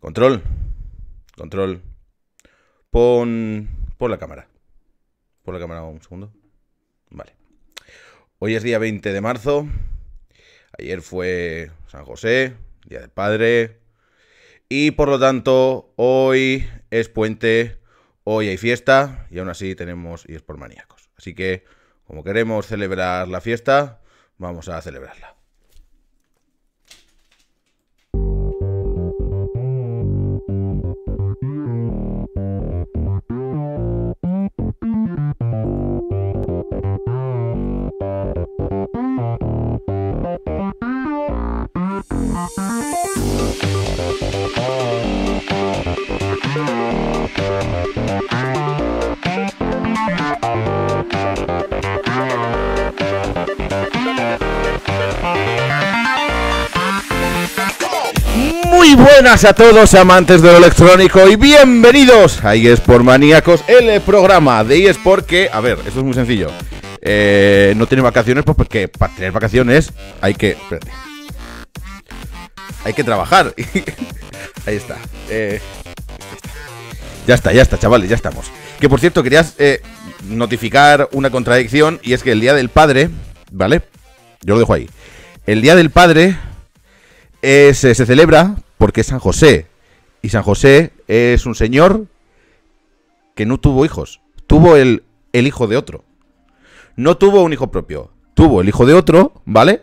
Control. Control. Pon, la cámara. Pon la cámara un segundo. Vale. Hoy es día 20 de marzo. Ayer fue San José, Día del Padre. Y por lo tanto, hoy es puente, hoy hay fiesta y aún así tenemos y es por maníacos. Así que, como queremos celebrar la fiesta, vamos a celebrarla. Muy buenas a todos amantes de lo electrónico y bienvenidos a por Maníacos, el programa de eSport que, a ver, esto es muy sencillo. Eh, no tiene vacaciones pues porque para tener vacaciones hay que... Hay que trabajar. Ahí está. Eh, ya está, ya está, chavales, ya estamos. Que por cierto, querías eh, notificar una contradicción y es que el Día del Padre, ¿vale? Yo lo dejo ahí. El Día del Padre eh, se celebra porque es San José. Y San José es un señor que no tuvo hijos. Tuvo el, hijo de otro. No tuvo un hijo propio. Tuvo el hijo de otro, ¿vale?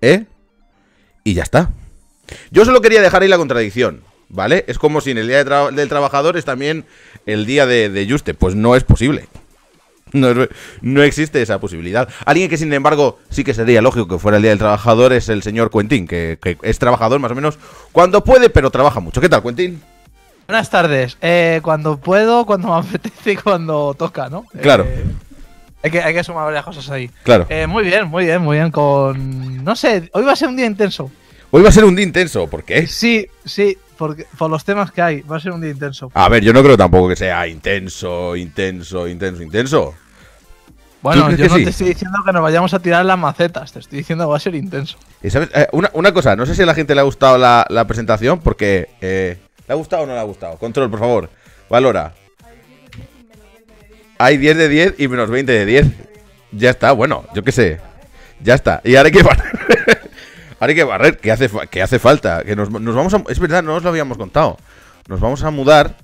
¿Eh? Y ya está. Yo solo quería dejar ahí la contradicción, ¿vale? Es como si en el Día del Trabajador es también el Día de, de Juste. Pues no es posible. No, existe esa posibilidad. Alguien que, sin embargo, sí que sería lógico que fuera el Día del Trabajador es el señor Quentin, que, es trabajador más o menos cuando puede, pero trabaja mucho. ¿Qué tal, Cuentín? Buenas tardes. Eh, cuando puedo, cuando me apetece y cuando toca, ¿no? Eh, claro. hay, que, hay que sumar varias cosas ahí. Claro. Eh, muy bien, muy bien, muy bien. Con. No sé, hoy va a ser un día intenso. Hoy va a ser un día intenso, ¿por qué? Sí, sí, porque, por los temas que hay, va a ser un día intenso. A ver, yo no creo tampoco que sea intenso, intenso, intenso, intenso. Bueno, yo no te estoy diciendo que nos vayamos a tirar las macetas, te estoy diciendo que va a ser intenso. Eh, una, cosa, no sé si a la gente le ha gustado la, presentación, porque. Eh, ¿Le ha gustado o no le ha gustado? Control, por favor, valora. Hay 10 de 10 y menos 20 de 10. Ya está, bueno, yo qué sé. Ya está. Y ahora hay que barrer. ahora hay que barrer, que hace, que hace falta. Que nos, vamos a, es verdad, no os lo habíamos contado. Nos vamos a mudar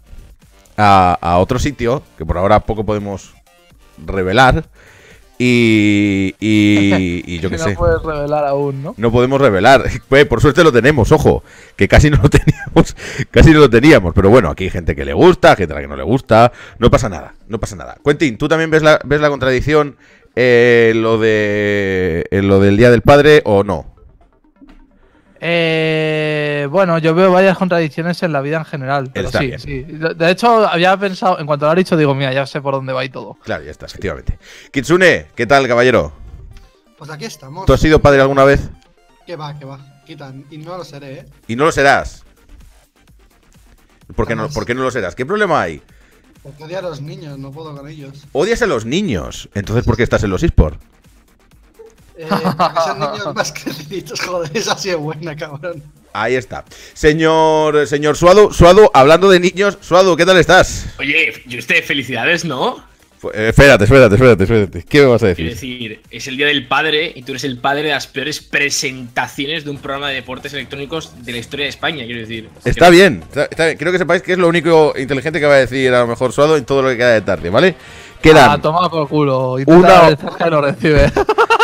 a, otro sitio, que por ahora poco podemos revelar. Y, y, yo qué sé. No podemos revelar. Pues, por suerte lo tenemos, ojo, que casi no lo teníamos, casi no lo teníamos. Pero bueno, aquí hay gente que le gusta, gente a la que no le gusta. No pasa nada, no pasa nada. Quentin, ¿tú también ves la, ves la contradicción eh, en lo de lo del Día del Padre o no? Eh, bueno, yo veo varias contradicciones en la vida en general. Pero sí, sí. De hecho, había pensado, en cuanto lo ha dicho, digo, mira, ya sé por dónde va y todo. Claro, ya está, efectivamente. Kitsune, ¿qué tal, caballero? Pues aquí estamos. ¿Tú has sido padre alguna vez? Que va, que va. Quitan. Y no lo seré, ¿eh? Y no lo serás. ¿Por qué, no, ¿Por qué no lo serás? ¿Qué problema hay? Porque odio a los niños, no puedo con ellos. Odias a los niños. Entonces, ¿por qué estás en los eSports? Eh, niños más joder, esa sí es buena, cabrón. Ahí está. Señor, señor Suado, Suado, hablando de niños, Suado, ¿qué tal estás? Oye, yo estoy felicidades, ¿no? Eh, espérate, espérate, espérate, espérate. ¿Qué me vas a decir? Es el Día del Padre y tú eres el padre de las peores presentaciones de un programa de deportes electrónicos de la historia de España, quiero decir. Está, bien, está, creo que sepáis que es lo único inteligente que va a decir a lo mejor Suado en todo lo que queda de tarde, ¿vale? Quedan. Ah, toma por culo. una... que no recibe.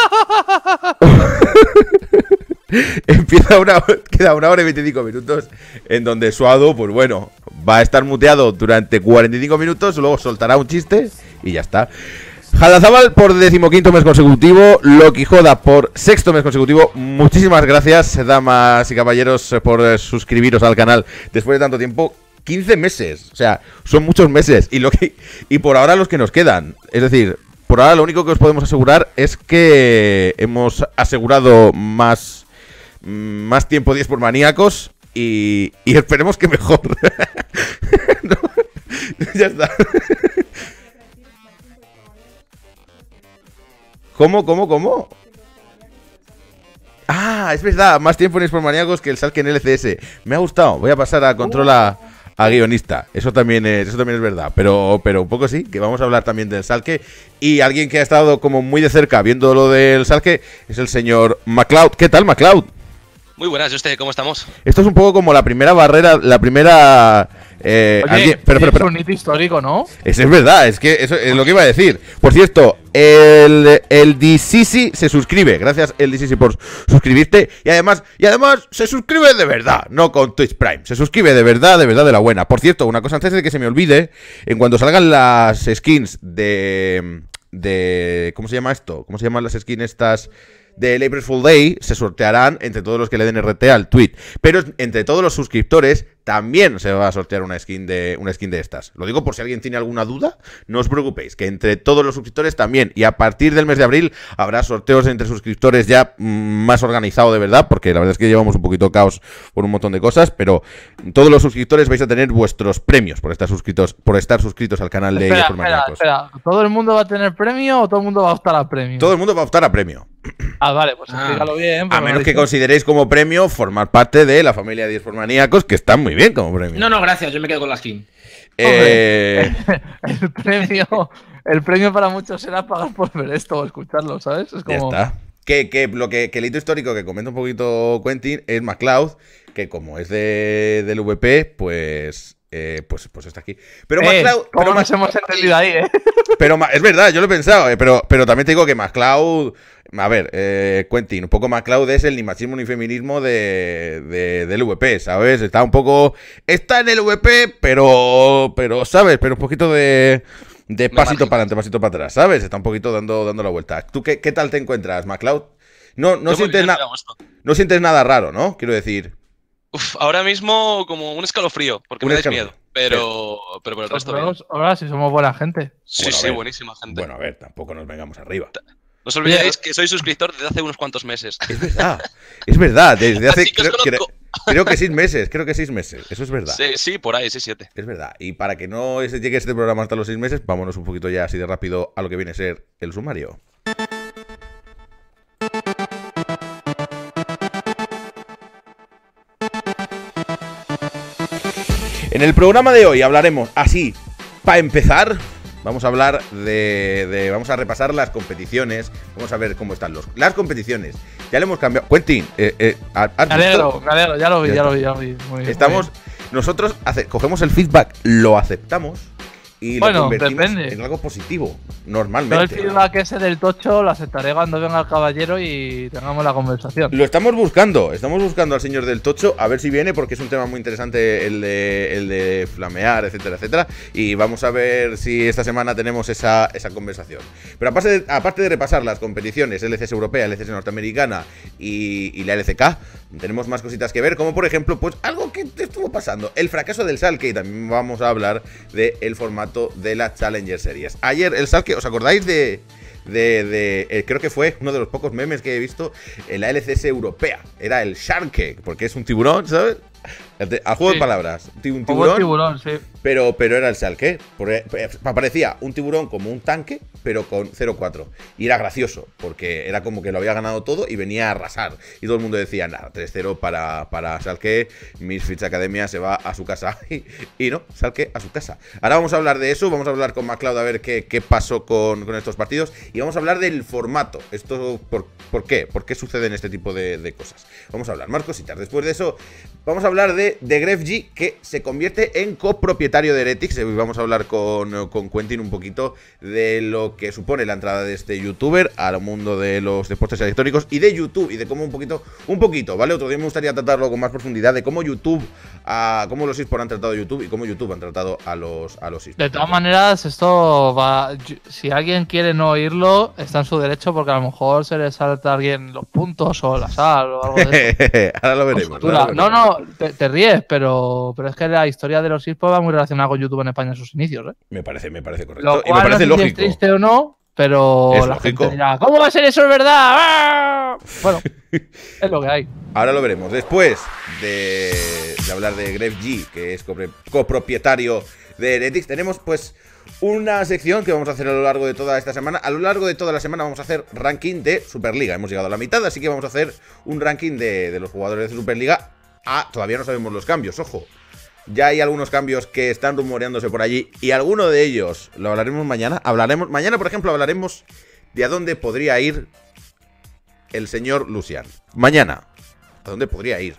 Empieza una, queda una hora y 25 minutos en donde Suado, pues bueno, va a estar muteado durante 45 minutos, luego soltará un chiste y ya está. Jalazabal por decimoquinto mes consecutivo, Loki Joda por sexto mes consecutivo. Muchísimas gracias, damas y caballeros, por suscribiros al canal después de tanto tiempo. 15 meses, o sea, son muchos meses y, lo y por ahora los que nos quedan. Es decir, por ahora lo único que os podemos asegurar es que hemos asegurado más, más tiempo 10 por maníacos y, esperemos que mejor. ya está. ¿Cómo, cómo, cómo? Ah, es verdad, más tiempo en maníacos que el Salk en LCS. Me ha gustado, voy a pasar a A a guionista. Eso también es, eso también es verdad. Pero, pero un poco sí, que vamos a hablar también del Salque. Y alguien que ha estado como muy de cerca viendo lo del Salque es el señor MacLeod. ¿Qué tal, MacLeod? Muy buenas, ¿y usted cómo estamos? Esto es un poco como la primera barrera, la primera eh, pero, es un histórico, ¿no? Es, verdad, es que eso es lo que iba a decir. Por cierto, el, el DCC se suscribe. Gracias, el DCC, por suscribirte. Y además, y además, se suscribe de verdad, no con Twitch Prime. Se suscribe de verdad, de verdad, de la buena. Por cierto, una cosa antes de que se me olvide, en cuanto salgan las skins de. de ¿Cómo se llama esto? ¿Cómo se llaman las skins estas? De Laborful Full Day se sortearán entre todos los que le den RT al tweet. Pero entre todos los suscriptores también se va a sortear una skin de una skin de estas. Lo digo por si alguien tiene alguna duda, no os preocupéis, que entre todos los suscriptores también y a partir del mes de abril habrá sorteos entre suscriptores ya mm, más organizado de verdad, porque la verdad es que llevamos un poquito caos por un montón de cosas, pero todos los suscriptores vais a tener vuestros premios por estar suscritos por estar suscritos al canal de espera, espera, ¿Todo el mundo va a tener premio o todo el mundo va a optar a premio? Todo el mundo va a optar a premio. Ah, vale, pues ah. explícalo bien. Pues a menos que consideréis como premio formar parte de la familia de Maníacos, que está muy bien como premio. No, no, gracias, yo me quedo con la skin. Eh, el, premio, el premio para muchos será pagar por ver esto o escucharlo, ¿sabes? Es como... Ya está. Que, que, lo que, que, el hito histórico que comenta un poquito Quentin es McCloud, que como es de, del VP, pues, eh, pues, pues está aquí. Pero eh, pero nos hemos entendido ahí, eh? Pero, es verdad, yo lo he pensado, eh, pero, pero también te digo que McCloud a ver, eh, Quentin, un poco más es el ni machismo ni feminismo de, del VP, ¿sabes? Está un poco. Está en el VP, pero. Pero, ¿sabes? Pero un poquito de. De pasito para adelante, pasito para atrás, ¿sabes? Está un poquito dando, dando la vuelta. ¿Tú qué, tal te encuentras, MacLeod? No, no, sientes no sientes nada raro, ¿no? Quiero decir. Uf, ahora mismo como un escalofrío, porque me dais miedo. Pero, pero por el resto. Ahora sí somos buena gente. Sí, sí, buenísima gente. Bueno, a ver, tampoco nos vengamos arriba. No os olvidéis eh. que soy suscriptor desde hace unos cuantos meses. Es verdad, es verdad desde hace creo, que seis meses, creo que seis meses, eso es verdad. Sí, por ahí, sí, siete. Es verdad, y para que no llegue este programa hasta los seis meses, vámonos un poquito ya así de rápido a lo que viene a ser el sumario. En el programa de hoy hablaremos así, para empezar, Vamos a hablar de, Vamos a repasar las competiciones. Vamos a ver cómo están los, las competiciones. Ya le hemos cambiado. Quentin, eh, eh, ya lo vi, ya, lo vi, Estamos. nosotros cogemos el feedback, lo aceptamos y bueno, en algo positivo, normalmente. No el que ese del tocho lo aceptaré cuando venga el caballero y tengamos la conversación. Lo estamos buscando, estamos buscando al señor del tocho, a ver si viene, porque es un tema muy interesante el de, flamear, etcétera, etcétera. Y vamos a ver si esta semana tenemos esa, conversación. Pero aparte de, de repasar las competiciones, LCS europea, LCS norteamericana y la LCK, tenemos más cositas que ver, como por ejemplo, pues algo que estuvo pasando, el fracaso del Salke, y también vamos a hablar del el formato de la Challenger Series. Ayer el Salke, ¿os acordáis de, de, de eh, creo que fue uno de los pocos memes que he visto en la LCS europea. Era el Sharke, porque es un tiburón, ¿sabes? A juego de palabras. Un tiburón. sí. Pero, pero era el salqué. aparecía eh, eh, un tiburón como un tanque, pero con 0-4. Y era gracioso, porque era como que lo había ganado todo y venía a arrasar. Y todo el mundo decía, nada, 3-0 para, para Miss Fitch Academia se va a su casa. Y, no, salqué a su casa. Ahora vamos a hablar de eso, vamos a hablar con MacLeod a ver qué, qué pasó con, estos partidos. Y vamos a hablar del formato. Esto, ¿por, qué? ¿Por qué suceden este tipo de, cosas? Vamos a hablar, Marcos y Después de eso, vamos a hablar de, Grefg, que se convierte en copropietario de Heretics. Hoy eh, vamos a hablar con, eh, con Quentin un poquito de lo que supone la entrada de este youtuber al mundo de los deportes históricos y de YouTube y de cómo un poquito, un poquito, ¿vale? Otro día me gustaría tratarlo con más profundidad de cómo YouTube, ah, cómo los esports han tratado a YouTube y cómo YouTube han tratado a los, a los De todas maneras, esto va. Si alguien quiere no oírlo, está en su derecho porque a lo mejor se le salta a alguien los puntos o la sal o algo de eso. Ahora lo veremos. No, no, te, ríes, pero, pero es que la historia de los eSports va muy relacionada con YouTube en España en sus inicios. ¿eh? Me, parece, me parece correcto. y me parece no sé si es triste o no, pero la gente dirá, ¿cómo va a ser eso es verdad? ¡Ah!". Bueno, es lo que hay. Ahora lo veremos. Después de, hablar de Gref G, que es copropietario de Netflix, tenemos pues una sección que vamos a hacer a lo largo de toda esta semana. A lo largo de toda la semana vamos a hacer ranking de Superliga. Hemos llegado a la mitad, así que vamos a hacer un ranking de, de los jugadores de Superliga Ah, Todavía no sabemos los cambios, ojo. Ya hay algunos cambios que están rumoreándose por allí. Y alguno de ellos lo hablaremos mañana. Hablaremos. Mañana, por ejemplo, hablaremos de a dónde podría ir el señor Lucian. Mañana. ¿A dónde podría ir?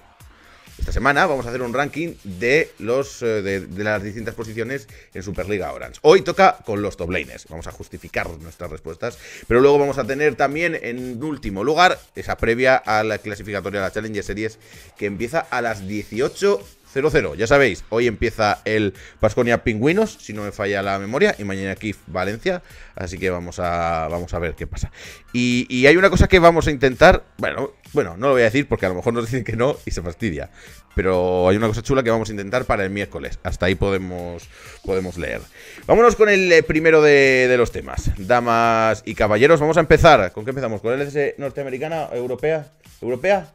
Esta semana vamos a hacer un ranking de, los, eh, de, las distintas posiciones en Superliga Orange. Hoy toca con los top Vamos a justificar nuestras respuestas. Pero luego vamos a tener también en último lugar esa previa a la clasificatoria de la Challenger Series que empieza a las 18 0-0. Ya sabéis, hoy empieza el Pasconia Pingüinos, si no me falla la memoria, y mañana aquí Valencia. Así que vamos a, vamos a ver qué pasa. Y, hay una cosa que vamos a intentar. Bueno, bueno, no lo voy a decir porque a lo mejor nos dicen que no y se fastidia. Pero hay una cosa chula que vamos a intentar para el miércoles. Hasta ahí podemos, podemos leer. Vámonos con el eh, primero de, los temas. Damas y caballeros, vamos a empezar. ¿Con qué empezamos? ¿Con el norteamericana? ¿Europea? ¿Europea?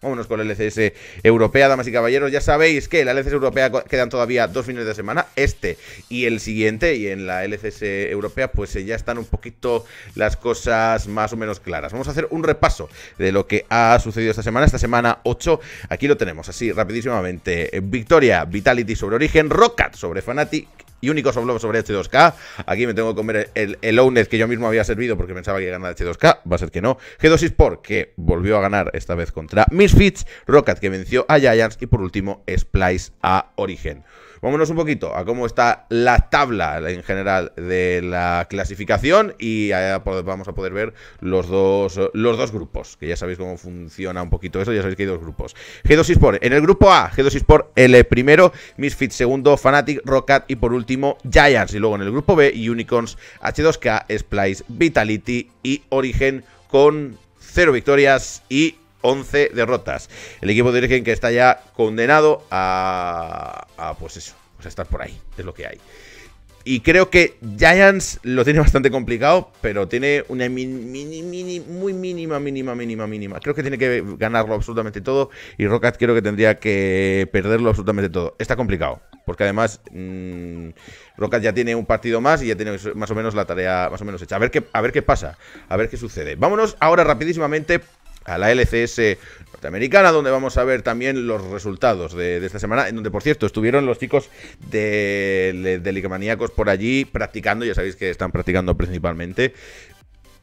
Vámonos con la LCS europea, damas y caballeros. Ya sabéis que en la LCS europea quedan todavía dos fines de semana, este y el siguiente. Y en la LCS europea, pues eh, ya están un poquito las cosas más o menos claras. Vamos a hacer un repaso de lo que ha sucedido esta semana. Esta semana 8, aquí lo tenemos, así rapidísimamente. Victoria, Vitality sobre Origen, Rocket sobre Fnatic y únicos oblongs sobre H2K. Aquí me tengo que comer el, el que yo mismo había servido porque pensaba que ganaba H2K. Va a ser que no. G2 Sport, que volvió a ganar esta vez contra Misfits. Rocket, que venció a Giants. Y por último, Splice a Origen. Vámonos un poquito a cómo está la tabla en general de la clasificación y vamos a poder ver los dos, los dos grupos, que ya sabéis cómo funciona un poquito eso, ya sabéis que hay dos grupos. G2 Sport, en el grupo A, G2 Sport el primero, Misfit segundo, Fnatic, Rocket y por último Giants. Y luego en el grupo B, Unicorns, H2K, Splice, Vitality y Origen con cero victorias y 11 derrotas. El equipo de origen que está ya condenado a, pues eso, pues a estar por ahí, es lo que hay. Y creo que Giants lo tiene bastante complicado, pero tiene una mini, mini, muy mínima, mínima, mínima, mínima. Creo que tiene que ganarlo absolutamente todo. Y Rocket creo que tendría que perderlo absolutamente todo. Está complicado. Porque además mmm, ya tiene un partido más y ya tiene más o menos la tarea más o menos hecha. A ver qué, a ver qué pasa. A ver qué sucede. Vámonos ahora rapidísimamente a la LCS norteamericana, donde vamos a ver también los resultados de, esta semana, en donde, por cierto, estuvieron los chicos de, de, por allí practicando, ya sabéis que están practicando principalmente,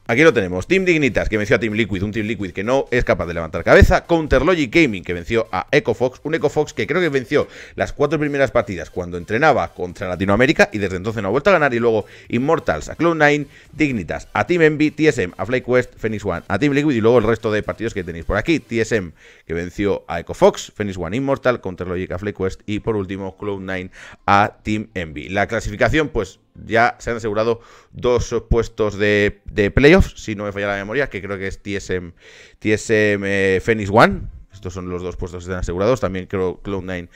Aquí lo tenemos, Team Dignitas, que venció a Team Liquid, un Team Liquid que no es capaz de levantar cabeza, Counter Logic Gaming, que venció a Fox, un Fox que creo que venció las cuatro primeras partidas cuando entrenaba contra Latinoamérica y desde entonces no ha vuelto a ganar, y luego Immortals a Cloud9, Dignitas a Team Envy, TSM a FlyQuest, Phoenix One a Team Liquid y luego el resto de partidos que tenéis por aquí, TSM que venció a Fox, Phoenix One Immortal, Counter Logic a FlyQuest y por último Cloud9 a Team Envy. La clasificación pues ya se han asegurado dos puestos de, playoffs, si no me falla la memoria, que creo que es TSM, TSM eh, Phoenix One. Estos son los dos puestos que están asegurados. También creo que Cloud9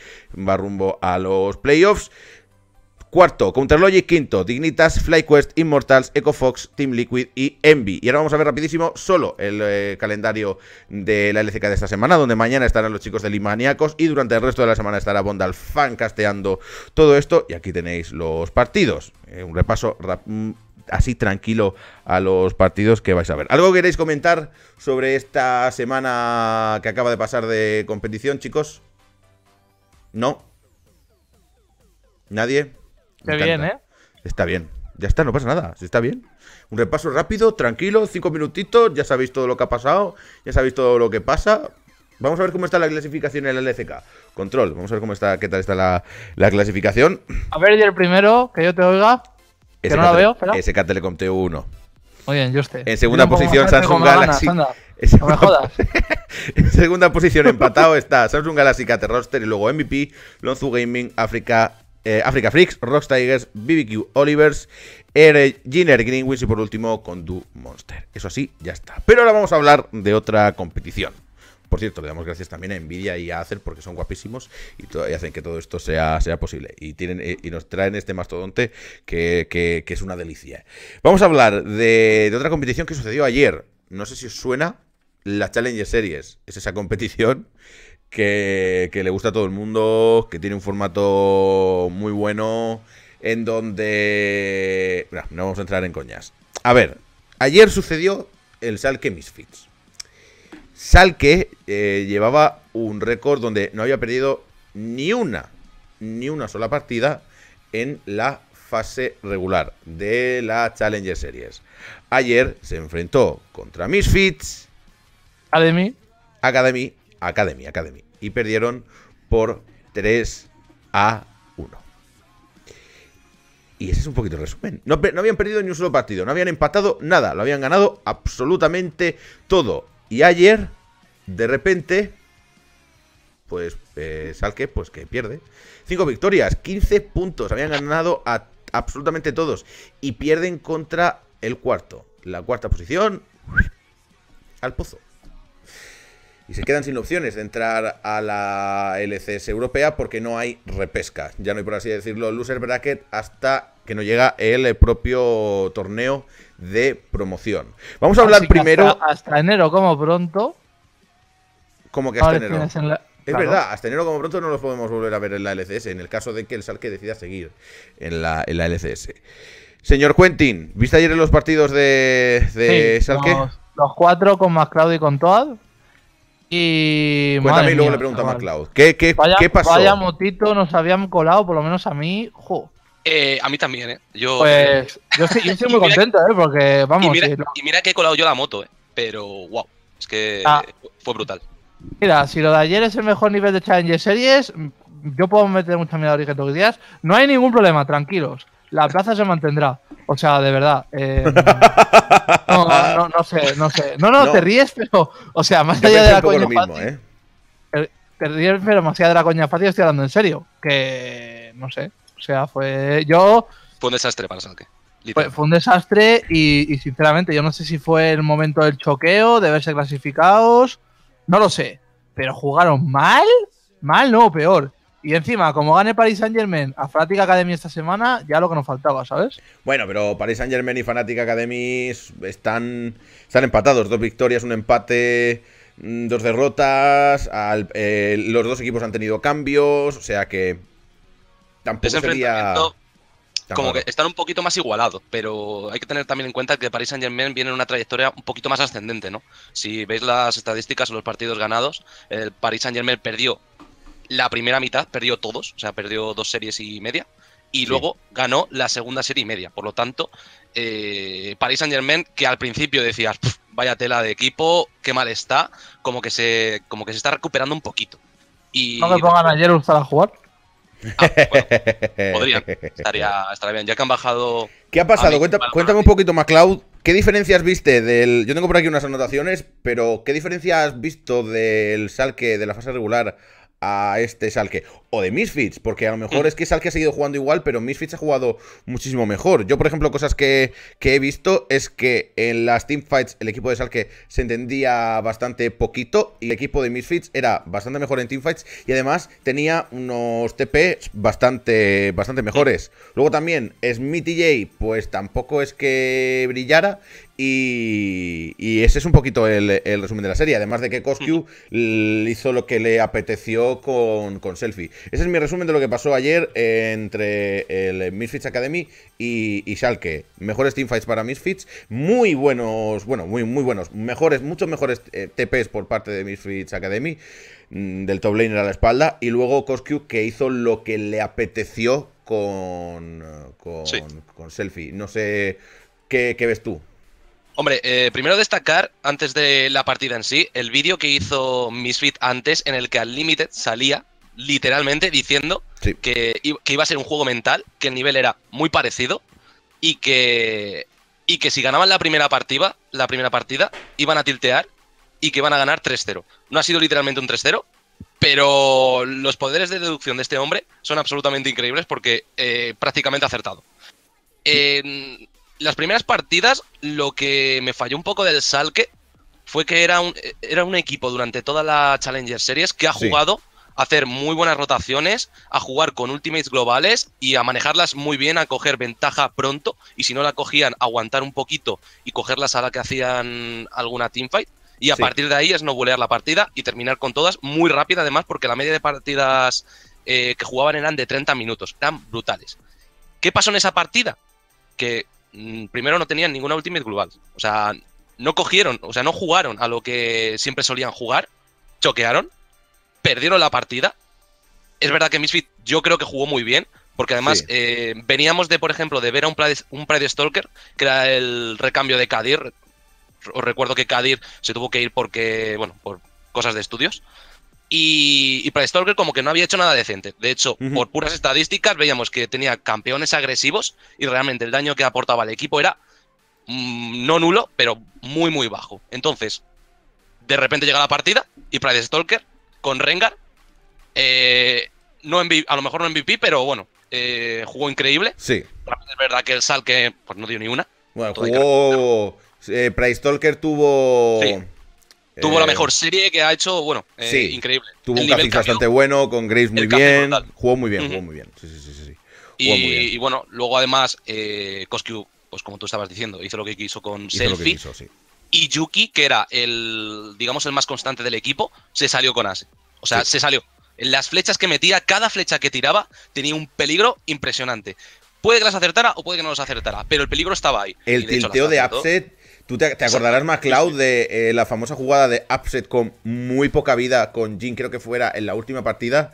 va rumbo a los playoffs. Cuarto, Counter Logic. Quinto, Dignitas, FlyQuest, Immortals, EcoFox, Team Liquid y Envy. Y ahora vamos a ver rapidísimo solo el eh, calendario de la LCK de esta semana, donde mañana estarán los chicos de Limaniacos y durante el resto de la semana estará Bondal Fan casteando todo esto. Y aquí tenéis los partidos. Eh, un repaso mm, así tranquilo a los partidos que vais a ver. ¿Algo queréis comentar sobre esta semana que acaba de pasar de competición, chicos? ¿No? ¿Nadie? Está bien, ¿eh? Está bien. Ya está, no pasa nada. Está bien. Un repaso rápido, tranquilo, cinco minutitos. Ya sabéis todo lo que ha pasado. Ya sabéis todo lo que pasa. Vamos a ver cómo está la clasificación en el LCK. Control, vamos a ver cómo está, qué tal está la, clasificación. A ver, y el primero, que yo te oiga. Que no la veo, pero SK Telecom T1. Muy bien, yo estoy. En segunda posición, Samsung Galaxy. en, no me jodas. en segunda posición empatado está Samsung Galaxy Roster. y luego MVP, Lonzu Gaming, África eh, Africa Freaks, Rock Tigers, BBQ Olivers, Jiner Greenwich y por último Condu Monster. Eso así, ya está. Pero ahora vamos a hablar de otra competición. Por cierto, le damos gracias también a Nvidia y a Acer porque son guapísimos y, hacen que todo esto sea, sea posible. Y, tienen, eh, nos traen este mastodonte que, es una delicia. Vamos a hablar de, de otra competición que sucedió ayer. No sé si os suena la Challenger Series. Es esa competición que, le gusta a todo el mundo, que tiene un formato muy bueno, en donde... No, no vamos a entrar en coñas. A ver, ayer sucedió el Salque Misfits. Salque eh, llevaba un récord donde no había perdido ni una, ni una sola partida en la fase regular de la Challenger Series. Ayer se enfrentó contra Misfits. Academy. Academy. Academy, Academy. Y perdieron por 3 a 1. Y ese es un poquito el resumen. No, habían perdido ni un solo partido, no habían empatado nada, lo habían ganado absolutamente todo. Y ayer, de repente, pues eh, Salque, pues que pierde. Cinco victorias, 15 puntos, habían ganado a absolutamente todos. Y pierden contra el cuarto. La cuarta posición, al pozo y se quedan sin opciones de entrar a la LCS europea porque no hay repesca. Ya no hay, por así decirlo, loser bracket hasta que no llega el propio torneo de promoción. Vamos a hablar primero... Hasta, enero, como pronto. Como que hasta enero. Es verdad, hasta enero como pronto no los podemos volver a ver en la LCS, en el caso de que el Salque decida seguir en la, en LCS. Señor Quentin, ¿viste ayer en los partidos de, de Los, cuatro con más y con Toad, y. Cuéntame y luego le pregunta a Cloud. ¿Qué, qué, ¿Qué pasó? motito nos habían colado, por lo menos a mí. Eh, a mí también, ¿eh? Yo, pues, eh, Yo, estoy, muy contento, ¿eh? Porque, vamos. Y mira, que he colado yo la moto, ¿eh? Pero, wow. Es que ah. fue brutal. Mira, si lo de ayer es el mejor nivel de Challenger Series, yo puedo meter mucha mierda todos días. No hay ningún problema, tranquilos la plaza se mantendrá. O sea, de verdad. Eh, no, no, no, sé, no sé. No, no, te ríes, pero. O sea, más allá de la coña fácil. ¿eh? Te ríes, pero más allá de la coña fácil, estoy hablando en serio. Que. No sé. O sea, fue. Yo. Fue un desastre para Sanke. Fue, un desastre y, y, sinceramente, yo no sé si fue el momento del choqueo, de verse clasificados. No lo sé. Pero jugaron mal. Mal, no, peor. Y encima, como gane Paris Saint Germain a Fanatic Academy esta semana, ya lo que nos faltaba, ¿sabes? Bueno, pero Paris Saint Germain y Fanatic Academy están, están empatados. Dos victorias, un empate, mm, dos derrotas. Al, eh, los dos equipos han tenido cambios, o sea que tampoco sería... Como que están un poquito más igualados, pero hay que tener también en cuenta que Paris Saint Germain viene en una trayectoria un poquito más ascendente, ¿no? Si veis las estadísticas o los partidos ganados, el Paris Saint Germain perdió la primera mitad perdió todos, o sea, perdió dos series y media, y luego ganó la segunda serie y media. Por lo tanto, eh, Paris Saint Germain, que al principio decías, vaya tela de equipo, qué mal está, como que se, como que se está recuperando un poquito. Y, ¿No que pongan ayer usar a jugar? Ah, bueno, podrían, estaría, bien, ya que han bajado... ¿Qué ha pasado? Cuéntame, un poquito más, ¿Qué diferencias viste del... Yo tengo por aquí unas anotaciones, pero ¿qué diferencias has visto del Salque de la fase regular a este Salke o de Misfits, porque a lo mejor mm. es que Salke ha seguido jugando igual, pero Misfits ha jugado muchísimo mejor. Yo, por ejemplo, cosas que, he visto es que en las teamfights el equipo de Salke se entendía bastante poquito y el equipo de Misfits era bastante mejor en teamfights y además tenía unos TP bastante, bastante mejores. Luego también Smith y Jay, pues tampoco es que brillara y, ese es un poquito el, resumen de la serie. Además de que Coscu hizo lo que le apeteció con, Selfie. Ese es mi resumen de lo que pasó ayer entre el Misfits Academy y, Shalke. Schalke. Mejores teamfights para Misfits. Muy buenos, bueno, muy, muy buenos. Mejores, muchos mejores eh, TPs por parte de Misfits Academy. Mm, del top laner a la espalda. Y luego Coscu que hizo lo que le apeteció con, con, Selfie. No sé qué ves tú. Hombre, eh, primero destacar, antes de la partida en sí, el vídeo que hizo Misfit antes, en el que al límite salía literalmente diciendo que, iba a ser un juego mental, que el nivel era muy parecido y que, y que si ganaban la primera partida, la primera partida, iban a tiltear y que iban a ganar 3-0. No ha sido literalmente un 3-0, pero los poderes de deducción de este hombre son absolutamente increíbles porque eh, prácticamente prácticamente acertado. Eh, las primeras partidas, lo que me falló un poco del Salque fue que era un, era un equipo durante toda la Challenger Series que ha jugado a hacer muy buenas rotaciones, a jugar con ultimates globales y a manejarlas muy bien, a coger ventaja pronto y si no la cogían, aguantar un poquito y cogerlas a la que hacían alguna teamfight. Y a partir de ahí es no bolear la partida y terminar con todas muy rápida, además, porque la media de partidas eh, que jugaban eran de 30 minutos, eran brutales. ¿Qué pasó en esa partida? Que Mm, primero no tenían ninguna Ultimate Global. O sea, no cogieron, o sea, no jugaron a lo que siempre solían jugar. Choquearon, perdieron la partida. Es verdad que Misfit yo creo que jugó muy bien, porque además eh, veníamos de, por ejemplo, de ver a un Pride, un Pride Stalker, que era el recambio de Kadir. Os recuerdo que Kadir se tuvo que ir porque, bueno, por cosas de estudios. Y, y Stalker como que no había hecho nada decente. De hecho, por puras estadísticas veíamos que tenía campeones agresivos y realmente el daño que aportaba al equipo era mm, no nulo, pero muy, muy bajo. Entonces, de repente llega la partida y para Stalker con Rengar, eh, no a lo mejor no MVP, pero bueno, eh, jugó increíble. Sí. Es verdad que el Sal que pues no dio ni una. Bueno, jugó... Eh, Price tuvo... Tuvo la eh, mejor serie que ha hecho, bueno, eh, increíble. Tuvo un nivel bastante bueno, con Grace muy bien. Jugó muy bien, jugó muy bien. Sí, sí, sí, Y, bueno, luego además, eh, pues como tú estabas diciendo, hizo lo que quiso con Selfie. Y Yuki, que era el, digamos, el más constante del equipo, se salió con As. O sea, se salió. Las flechas que metía, cada flecha que tiraba, tenía un peligro impresionante. Puede que las acertara o puede que no las acertara, pero el peligro estaba ahí. El tinteo de, de Upset Tú te, acordarás más, de eh, la famosa jugada de upset con muy poca vida con Jin, creo que fuera en la última partida.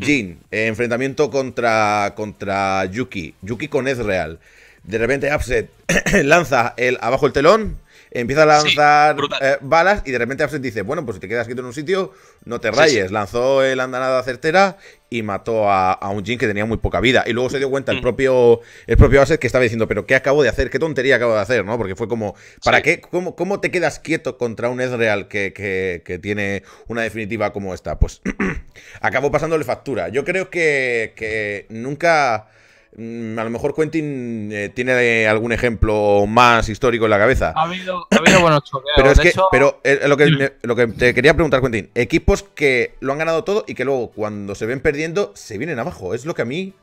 Jin, eh, enfrentamiento contra, contra Yuki. Yuki con Ezreal. De repente Upset lanza el, abajo el telón, empieza a lanzar eh, balas y de repente Absent dice, bueno, pues si te quedas quieto en un sitio, no te rayes. Lanzó el andanada certera y mató a, un Jin que tenía muy poca vida. Y luego se dio cuenta el mm. propio el propio Asset que estaba diciendo, pero ¿qué acabo de hacer? ¿Qué tontería acabo de hacer? ¿no? Porque fue como, ¿para qué? ¿Cómo, ¿Cómo te quedas quieto contra un Ezreal que, que, que tiene una definitiva como esta? Pues acabó pasándole factura. Yo creo que, que nunca Mm, a lo mejor Quentin eh, tiene algún ejemplo más histórico en la cabeza. Ha habido, buenos choqueos. Pero es que, eh, lo, que te quería preguntar, Quentin, equipos que lo han ganado todo y que luego cuando se ven perdiendo se vienen abajo. Es lo que a mí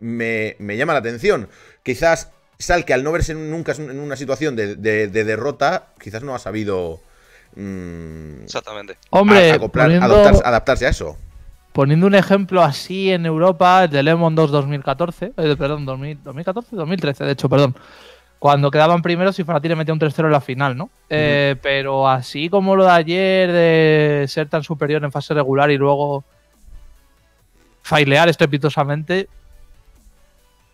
me, llama la atención. Quizás Sal, que al no verse nunca en una situación de, derrota, quizás no ha sabido... Mm, Exactamente. Hombre, adaptarse a eso. Poniendo un ejemplo así en Europa, el de Lemon 2 2014, eh, perdón, 2014, 2013, de hecho, perdón. Cuando quedaban primeros y le metía un 3-0 en la final, ¿no? Eh, pero así como lo de ayer, de ser tan superior en fase regular y luego failear estrepitosamente,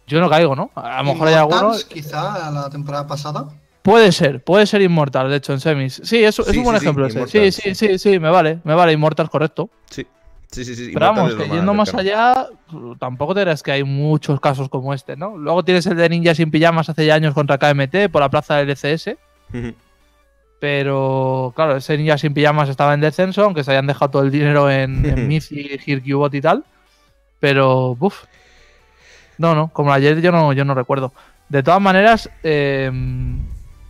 yo no caigo, ¿no? A lo mejor hay algunos. Quizá la temporada pasada. Puede ser, puede ser Inmortal, de hecho, en semis. Sí, es, es un buen ejemplo ese. Sí, sí, sí, sí, me vale, me vale, Inmortal, correcto. Sí. Pero vamos, que yendo más allá, tampoco te que hay muchos casos como este, ¿no? Luego tienes el de Ninja sin pijamas hace ya años contra KMT por la plaza del ECS. pero, claro, ese Ninja sin pijamas estaba en descenso, aunque se hayan dejado todo el dinero en, en Mithi, Bot y tal. Pero, uff. No, no, como ayer yo no, yo no recuerdo. De todas maneras, eh,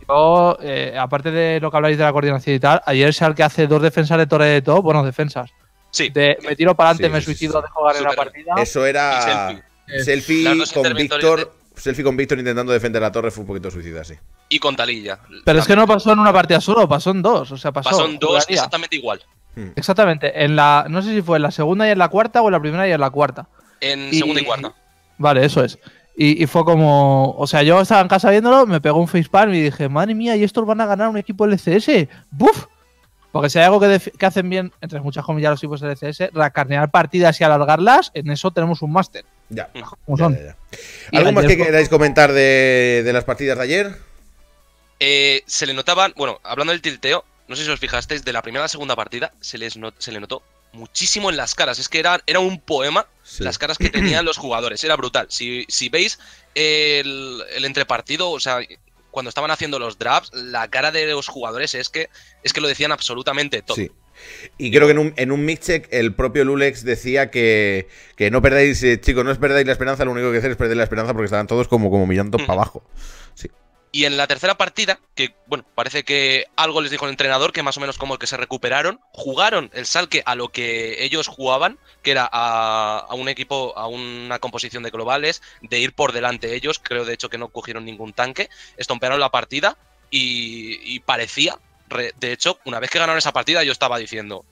yo, eh, aparte de lo que habláis de la coordinación y tal, ayer al que hace dos defensas de torre de top, bueno, defensas Sí. me tiro para adelante, me suicido, jugar en la partida. Eso era selfie, eh, con Víctor. Selfie con Víctor intentando defender la torre fue un poquito suicida, sí. Y con Talilla. Pero es que no pasó en una partida solo, pasó en dos. O sea, pasó, en dos exactamente igual. Hmm. Exactamente. En la, no sé si fue en la segunda y en la cuarta o en la primera y en la cuarta. En segunda y cuarta. Vale, eso es. Y, fue como. O sea, yo estaba en casa viéndolo, me pegó un facepalm y dije, madre mía, y estos van a ganar un equipo LCS. ¡Buf! Porque si hay algo que, hacen bien, entre muchas comillas, los tipos de CS, racarnear partidas y alargarlas, en eso tenemos un máster. Ya. ¿Algo más que queráis comentar de, las partidas de ayer? Eh, se le notaban, bueno, hablando del tilteo, no sé si os fijasteis, de la primera a la segunda partida se, les se le notó muchísimo en las caras. Es que era, era un poema las caras que tenían los jugadores, era brutal. Si, veis el, el, entrepartido, o sea, cuando estaban haciendo los drafts, la cara de los jugadores es que, es que lo decían absolutamente todo. Sí. Y creo que en un, en un el propio Lulex decía que, no perdáis, eh, chicos, no os perdáis la esperanza, lo único que hacer es perder la esperanza porque estaban todos como, como mirando mm. para abajo. Sí. Y en la tercera partida, que bueno, parece que algo les dijo el entrenador, que más o menos como que se recuperaron, jugaron el salque a lo que ellos jugaban, que era a, un equipo, a una composición de globales, de ir por delante ellos, creo de hecho que no cogieron ningún tanque, estompearon la partida y, y parecía, de hecho, una vez que ganaron esa partida yo estaba diciendo,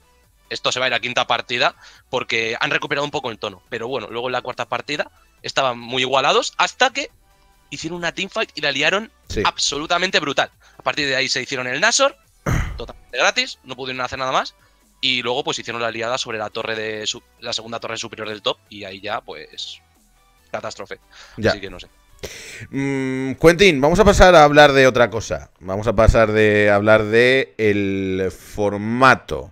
esto se va a ir a quinta partida porque han recuperado un poco el tono. Pero bueno, luego en la cuarta partida estaban muy igualados hasta que hicieron una teamfight y la liaron Absolutamente brutal. A partir de ahí se hicieron el Nasor, totalmente gratis, no pudieron hacer nada más. Y luego, pues hicieron la liada sobre la torre de la segunda torre superior del top. Y ahí ya, pues. Catástrofe. Así que no sé. Mm, Quentin, vamos a pasar a hablar de otra cosa. Vamos a pasar de hablar de el formato.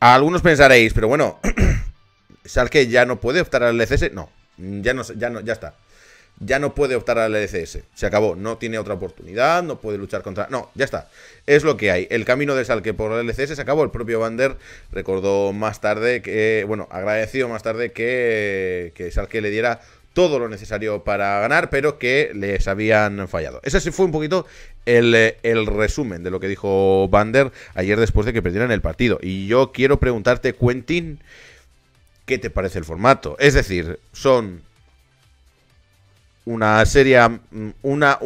algunos pensaréis, pero bueno, ¿sabes que ya no puede optar al LCS? E no, ya no, ya no, ya está ya no puede optar al LCS. E se acabó, no tiene otra oportunidad, no puede luchar contra... No, ya está. Es lo que hay. El camino de Salke por el LCS e se acabó. El propio Bander recordó más tarde que... Bueno, agradeció más tarde que, que Salke le diera todo lo necesario para ganar, pero que les habían fallado. Ese sí fue un poquito el, el, resumen de lo que dijo Bander ayer después de que perdieran el partido. Y yo quiero preguntarte, Quentin, ¿qué te parece el formato? Es decir, son una serie, una,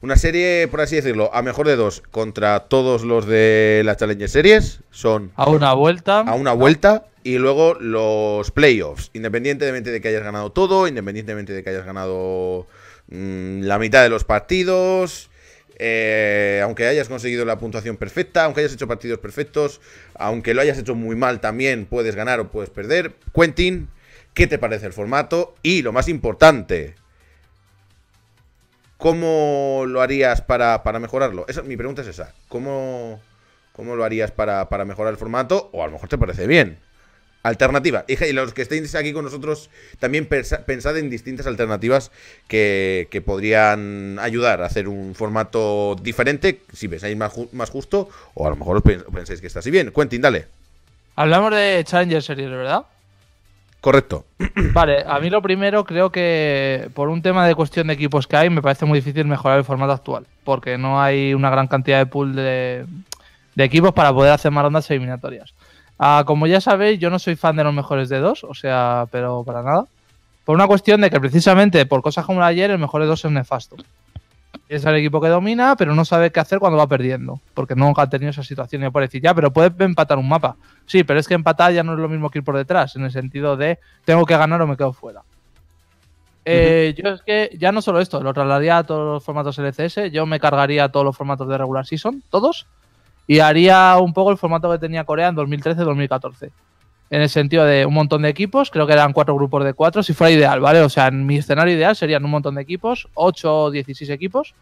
una serie, por así decirlo, a mejor de dos contra todos los de las Challenger Series. Son a una vuelta. A una vuelta. Y luego los playoffs. Independientemente de que hayas ganado todo, independientemente de que hayas ganado mm, la mitad de los partidos. Eh, aunque hayas conseguido la puntuación perfecta, aunque hayas hecho partidos perfectos, aunque lo hayas hecho muy mal también, puedes ganar o puedes perder. Quentin, ¿qué te parece el formato? Y lo más importante, ¿Cómo lo harías para, mejorarlo? Esa, mi pregunta es esa. ¿Cómo, cómo lo harías para, mejorar el formato? O a lo mejor te parece bien. Alternativa. Y los que estéis aquí con nosotros, también pensad en distintas alternativas que, podrían ayudar a hacer un formato diferente, si pensáis más, más justo, o a lo mejor os pensáis que está así bien. Quentin, dale. Hablamos de Challenger Series, ¿verdad? Correcto. Vale, a mí lo primero creo que por un tema de cuestión de equipos que hay, me parece muy difícil mejorar el formato actual, porque no hay una gran cantidad de pool de, equipos para poder hacer más rondas eliminatorias. Ah, como ya sabéis, yo no soy fan de los mejores de dos, o sea, pero para nada. Por una cuestión de que precisamente por cosas como la ayer, el mejor de dos es nefasto es el equipo que domina, pero no sabe qué hacer cuando va perdiendo, porque nunca ha tenido esa situación. Y puede ya, pero puedes empatar un mapa. Sí, pero es que empatar ya no es lo mismo que ir por detrás, en el sentido de tengo que ganar o me quedo fuera. Eh, yo es que ya no solo esto, lo trasladaría a todos los formatos LCS, yo me cargaría todos los formatos de regular season, todos, y haría un poco el formato que tenía Corea en 2013-2014 en el sentido de un montón de equipos, creo que eran cuatro grupos de cuatro, si fuera ideal, ¿vale? O sea, en mi escenario ideal serían un montón de equipos, 8 o 16 equipos,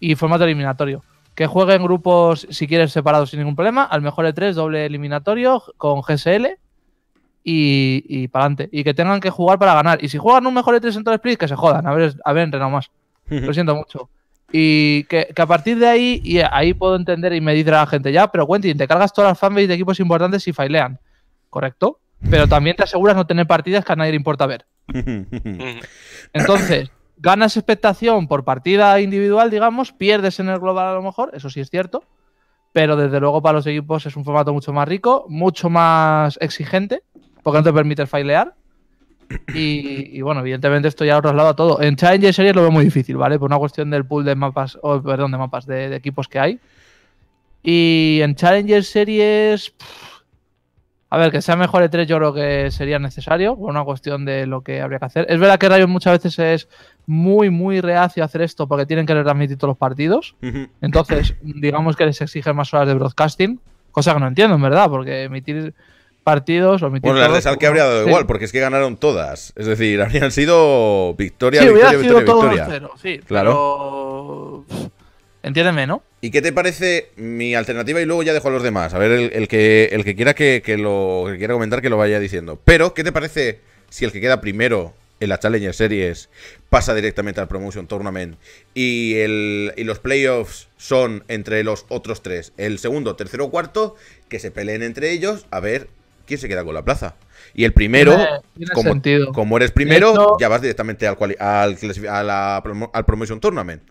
y formato eliminatorio. Que jueguen grupos, si quieres, separados sin ningún problema, al mejor de tres, doble eliminatorio, con GSL, y, y para adelante. Y que tengan que jugar para ganar. Y si juegan un mejor de tres en todo el split, que se jodan, a ver, a ver, entrenado más. Lo siento mucho. Y que, a partir de ahí, y ahí puedo entender y me dice la gente ya, pero Quentin, te cargas todas las fanbase de equipos importantes y failean. ¿correcto? Pero también te aseguras no tener partidas que a nadie le importa ver. Entonces, ganas expectación por partida individual, digamos, pierdes en el global a lo mejor, eso sí es cierto, pero desde luego para los equipos es un formato mucho más rico, mucho más exigente, porque no te permite failear. Y, bueno, evidentemente esto ya lo traslado a todo. En Challenger Series lo veo muy difícil, ¿vale? Por una cuestión del pool de mapas, perdón, de mapas, de, equipos que hay. Y en Challenger Series, a ver, que sea mejor e tres, yo creo que sería necesario, por una cuestión de lo que habría que hacer. Es verdad que Ryan muchas veces es muy, muy reacio a hacer esto porque tienen que retransmitir todos los partidos. Entonces, digamos que les exigen más horas de broadcasting, cosa que no entiendo, en verdad, porque emitir partidos o emitir... Bueno, las de Sal que habría dado igual, porque es que ganaron todas. Es decir, habrían sido victoria, victoria, victoria, sido sí, claro. Pero... Entiéndeme, ¿no? ¿Y qué te parece mi alternativa? Y luego ya dejo a los demás. A ver, el, que, el que quiera que, lo quiera comentar que lo vaya diciendo. Pero, ¿qué te parece si el que queda primero en la Challenger Series pasa directamente al Promotion Tournament y, el, los playoffs son entre los otros tres, el segundo, tercero o cuarto, que se peleen entre ellos a ver quién se queda con la plaza. Y el primero, como, eres primero, ya vas directamente al, al, al, al Promotion Tournament.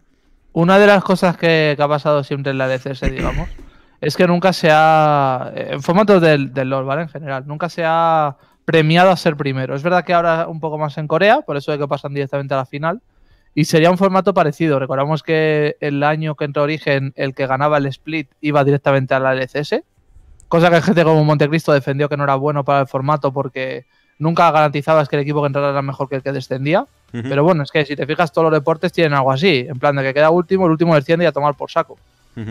Una de las cosas que, ha pasado siempre en la LCS, digamos, es que nunca se ha, eh, en formato del, LoL, ¿vale? En general, nunca se ha premiado a ser primero. Es verdad que ahora un poco más en Corea, por eso es que pasan directamente a la final, y sería un formato parecido. Recordamos que el año que entró Origen, el que ganaba el split iba directamente a la LCS, cosa que gente como Montecristo defendió que no era bueno para el formato porque nunca garantizabas que el equipo que entrara era mejor que el que descendía. Pero bueno, es que si te fijas, todos los deportes tienen algo así, en plan de que queda último, el último desciende y a tomar por saco.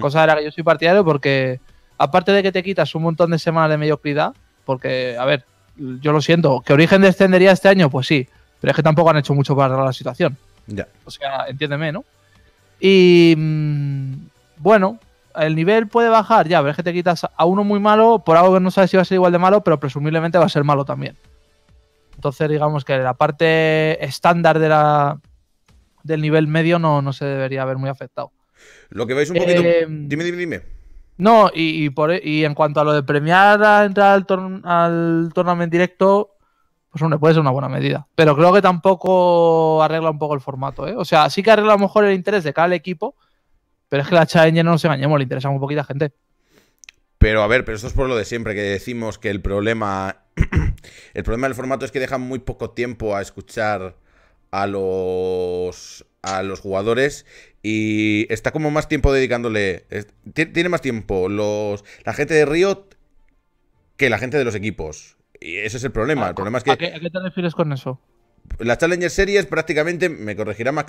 Cosa de la que yo soy partidario porque, aparte de que te quitas un montón de semanas de mediocridad, porque, a ver, yo lo siento, ¿que Origen descendería este año? Pues sí, pero es que tampoco han hecho mucho para arreglar la situación. Ya. O sea, entiéndeme, ¿no? Y mm, bueno, el nivel puede bajar, ya, pero es que te quitas a uno muy malo, por algo que no sabes si va a ser igual de malo, pero presumiblemente va a ser malo también. Entonces, digamos que la parte estándar de la, del nivel medio no, no se debería haber muy afectado. Lo que veis un poquito. Eh, dime, dime, dime. No, e, y, en cuanto a lo de premiar a entrar al, torneo directo, pues hombre, puede ser una buena medida. Pero creo que tampoco arregla un poco el formato, ¿eh? O sea, sí que arregla a lo mejor el interés de cada equipo, pero es que la Challenger no nos engañemos, le interesa a muy poquita gente. Pero a ver, pero esto es por lo de siempre que decimos que el problema el problema del formato es que deja muy poco tiempo a escuchar a los a los jugadores y está como más tiempo dedicándole tiene más tiempo los la gente de Riot que la gente de los equipos y ese es el problema. el ah, problema es que, ¿a qué te refieres con eso? La Challenger Series prácticamente, me corregirá más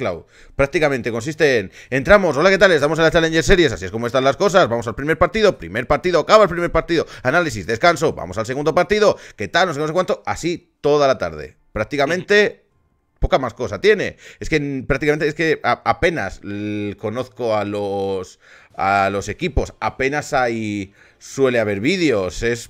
prácticamente consiste en, entramos, hola, ¿qué tal? Estamos en la Challenger Series, así es como están las cosas, vamos al primer partido, primer partido, acaba el primer partido, análisis, descanso, vamos al segundo partido, ¿qué tal? No sé, no sé cuánto, así toda la tarde. Prácticamente poca más cosa tiene. Es que prácticamente es que apenas conozco a los a los equipos, apenas hay suele haber vídeos, es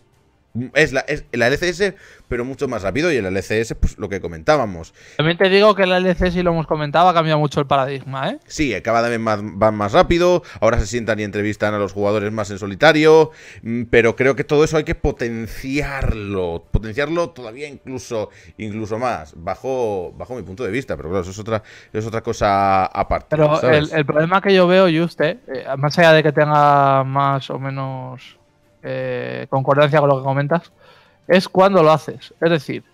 es, la, el LCS, pero mucho más rápido. Y el LCS, pues lo que comentábamos. También te digo que el LCS, y lo hemos comentado, ha cambiado mucho el paradigma, ¿eh? Sí, cada vez más, van más rápido. Ahora se sientan y entrevistan a los jugadores más en solitario. Mm, pero creo que todo eso hay que potenciarlo. Potenciarlo todavía incluso, incluso más. Bajo, bajo mi punto de vista. Pero claro, eso es otra, es otra cosa aparte. Pero El, problema que yo veo, y usted, ¿eh? eh, más allá de que tenga más o menos eh, concordancia con lo que comentas, es cuando lo haces. Es decir,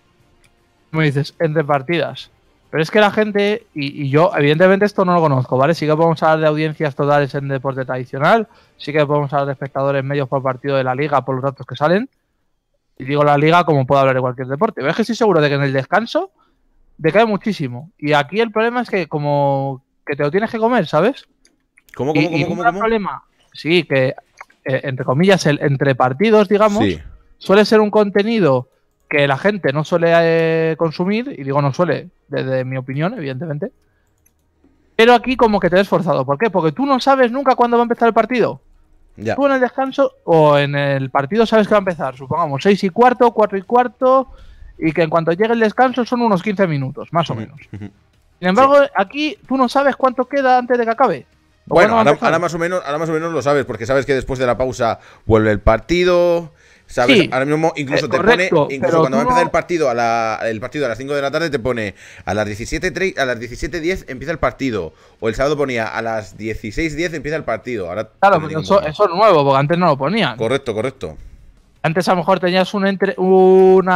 me dices, entre partidas. Pero es que la gente, y, yo, evidentemente esto no lo conozco, ¿vale? Sí que podemos hablar de audiencias totales en deporte tradicional, sí que podemos hablar de espectadores medios por partido de la liga, por los datos que salen. Y digo la liga como puedo hablar de cualquier deporte. Pero es que estoy seguro de que en el descanso decae muchísimo. Y aquí el problema es que como que te lo tienes que comer, ¿sabes? ¿Cómo, cómo, cómo, problema, sí, que eh, entre comillas, entre partidos, digamos, suele ser un contenido que la gente no suele eh, consumir, y digo no suele, desde mi opinión, evidentemente. Pero aquí como que te he esforzado, ¿Por qué? Porque tú no sabes nunca cuándo va a empezar el partido. Ya. Tú en el descanso o en el partido sabes que va a empezar, supongamos, 6 y cuarto, 4 y cuarto, y que en cuanto llegue el descanso son unos 15 minutos, más o menos. Sin embargo, aquí tú no sabes cuánto queda antes de que acabe. Bueno, ahora, más o menos, ahora más o menos lo sabes, porque sabes que después de la pausa vuelve el partido. ¿Sabes? ahora mismo incluso eh, te pone, incluso cuando va a empezar el partido a la, el partido a las 5 de la tarde te pone a las a las 17:10 empieza el partido o el sábado ponía a las 16:10 empieza el partido. Ahora Claro, eso, eso, es nuevo, porque antes no lo ponía. Correcto, correcto. Antes a lo mejor tenías una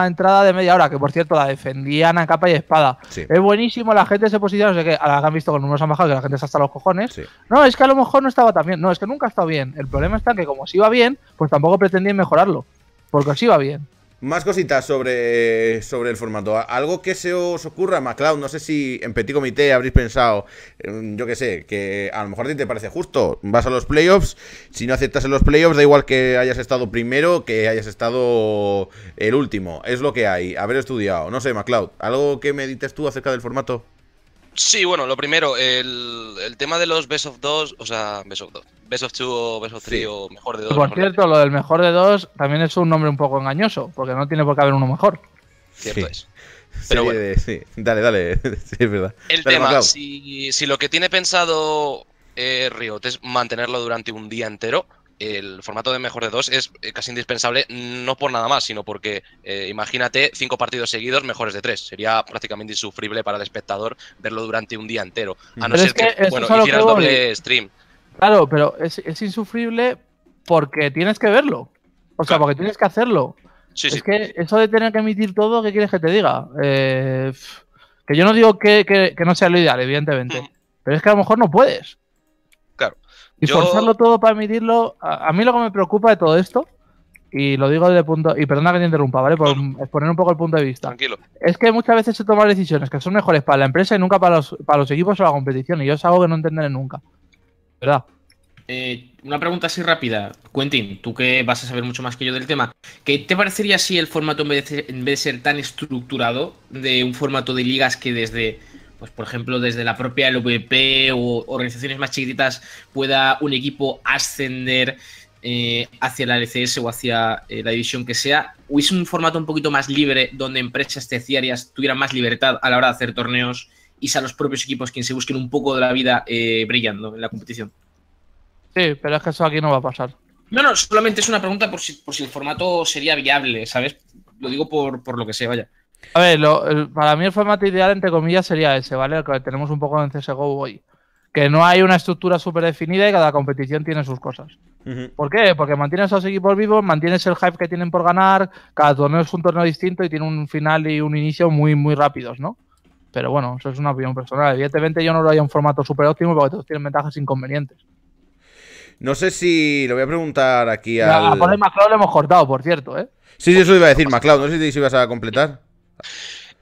entrada de media hora, que por cierto la defendían a capa y espada. Es buenísimo, la gente se posiciona, no sé qué. Ahora que han visto con números han bajado que la gente está hasta los cojones. No, es que a lo mejor no estaba tan bien. No, es que nunca ha estado bien. El problema está que como si iba bien, pues tampoco pretendían mejorarlo. Porque si iba bien. Más cositas sobre, sobre el formato. Algo que se os ocurra, MacLeod, no sé si en Petit Comité habréis pensado, em, yo qué sé, que a lo mejor a ti te parece justo. Vas a los playoffs, si no aceptas en los playoffs, da igual que hayas estado primero, que hayas estado el último. Es lo que hay, haber estudiado. No sé, MacLeod, ¿algo que medites tú acerca del formato? Sí, bueno, lo primero, el, el tema de los best of 2, o sea, best of 2, best of 2 o best of 3 o mejor de 2. Por cierto, lo del mejor de 2 también es un nombre un poco engañoso, porque no tiene por qué haber uno mejor. Cierto es. Pero sí, dale, dale, sí, es verdad. El tema, si, lo que tiene pensado eh, Riot es mantenerlo durante un día entero, el formato de mejor de dos es eh, casi indispensable, no por nada más, sino porque eh, imagínate cinco partidos seguidos mejores de tres. Sería prácticamente insufrible para el espectador verlo durante un día entero. A no ser que, hicieras doble stream. Claro, pero es, insufrible porque tienes que verlo. O sea, porque tienes que hacerlo. es que eso de tener que emitir todo, ¿qué quieres que te diga? Eh, que yo no digo que, no sea lo ideal, evidentemente. Mm. Pero es que a lo mejor no puedes. Y forzarlo todo para medirlo, A, mí lo que me preocupa de todo esto, y lo digo desde punto. Y perdona que te interrumpa, ¿vale? Por exponer un poco el punto de vista. Tranquilo. Es que muchas veces se toman decisiones que son mejores para la empresa y nunca para los, equipos o la competición. Y yo es algo que no entenderé nunca. ¿Verdad? Eh, una pregunta así rápida. Quentin, tú que vas a saber mucho más que yo del tema, ¿qué te parecería si el formato, en vez de ser tan estructurado, de un formato de ligas que desde pues por ejemplo, desde la propia LVP o organizaciones más chiquititas pueda un equipo ascender eh, hacia la LCS o hacia eh, la división que sea. ¿o es un formato un poquito más libre donde empresas terciarias tuvieran más libertad a la hora de hacer torneos y sean los propios equipos quienes se busquen un poco de la vida eh, brillando en la competición. Sí, pero es que eso aquí no va a pasar. No, no, solamente es una pregunta por si, el formato sería viable, ¿sabes? Lo digo por, por lo que sea, vaya. A ver, para mí el formato ideal, entre comillas, sería ese, ¿vale? El que tenemos un poco en CSGO hoy. Que no hay una estructura súper definida y cada competición tiene sus cosas. ¿Por qué? Porque mantienes a los equipos vivos, mantienes el hype que tienen por ganar, cada torneo es un torneo distinto y tiene un final y un inicio muy, muy rápidos, ¿no? Pero bueno, eso es una opinión personal. Evidentemente yo no lo haría un formato súper óptimo porque todos tienen ventajas e inconvenientes. No sé si lo voy a preguntar aquí al... A poner lo hemos cortado, por cierto, ¿eh? Sí, sí, eso iba a decir, McLeod. No sé si ibas a completar.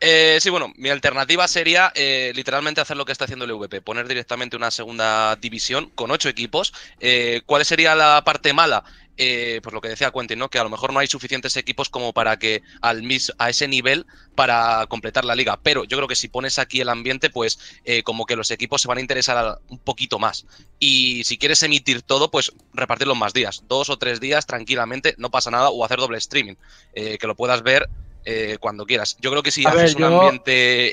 Eh, sí, bueno, mi alternativa sería eh, literalmente hacer lo que está haciendo el VP, poner directamente una segunda división con ocho equipos. Eh, ¿Cuál sería la parte mala? pues lo que decía Quentin, ¿no? Que a lo mejor no hay suficientes equipos como para que al mis, a ese nivel para completar la liga. Pero yo creo que si pones aquí el ambiente, pues como que los equipos se van a interesar un poquito más. Y si quieres emitir todo, pues repartirlo en más días, dos o tres días tranquilamente, no pasa nada, o hacer doble streaming, que lo puedas ver eh, cuando quieras. Yo creo que si haces un ambiente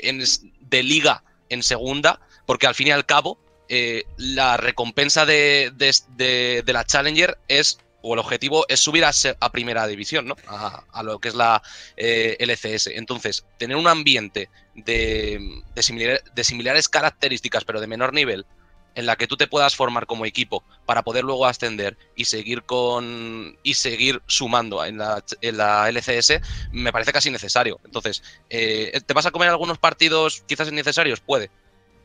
de liga en segunda, porque al fin y al cabo eh, la recompensa de, la Challenger es, o el objetivo es subir a, primera división, ¿no? A, lo que es la eh, LCS. Entonces, tener un ambiente de, de similares características, pero de menor nivel, en la que tú te puedas formar como equipo para poder luego ascender y seguir con y seguir sumando en la, en la LCS me parece casi necesario. Entonces, eh, ¿te vas a comer algunos partidos quizás innecesarios? Puede.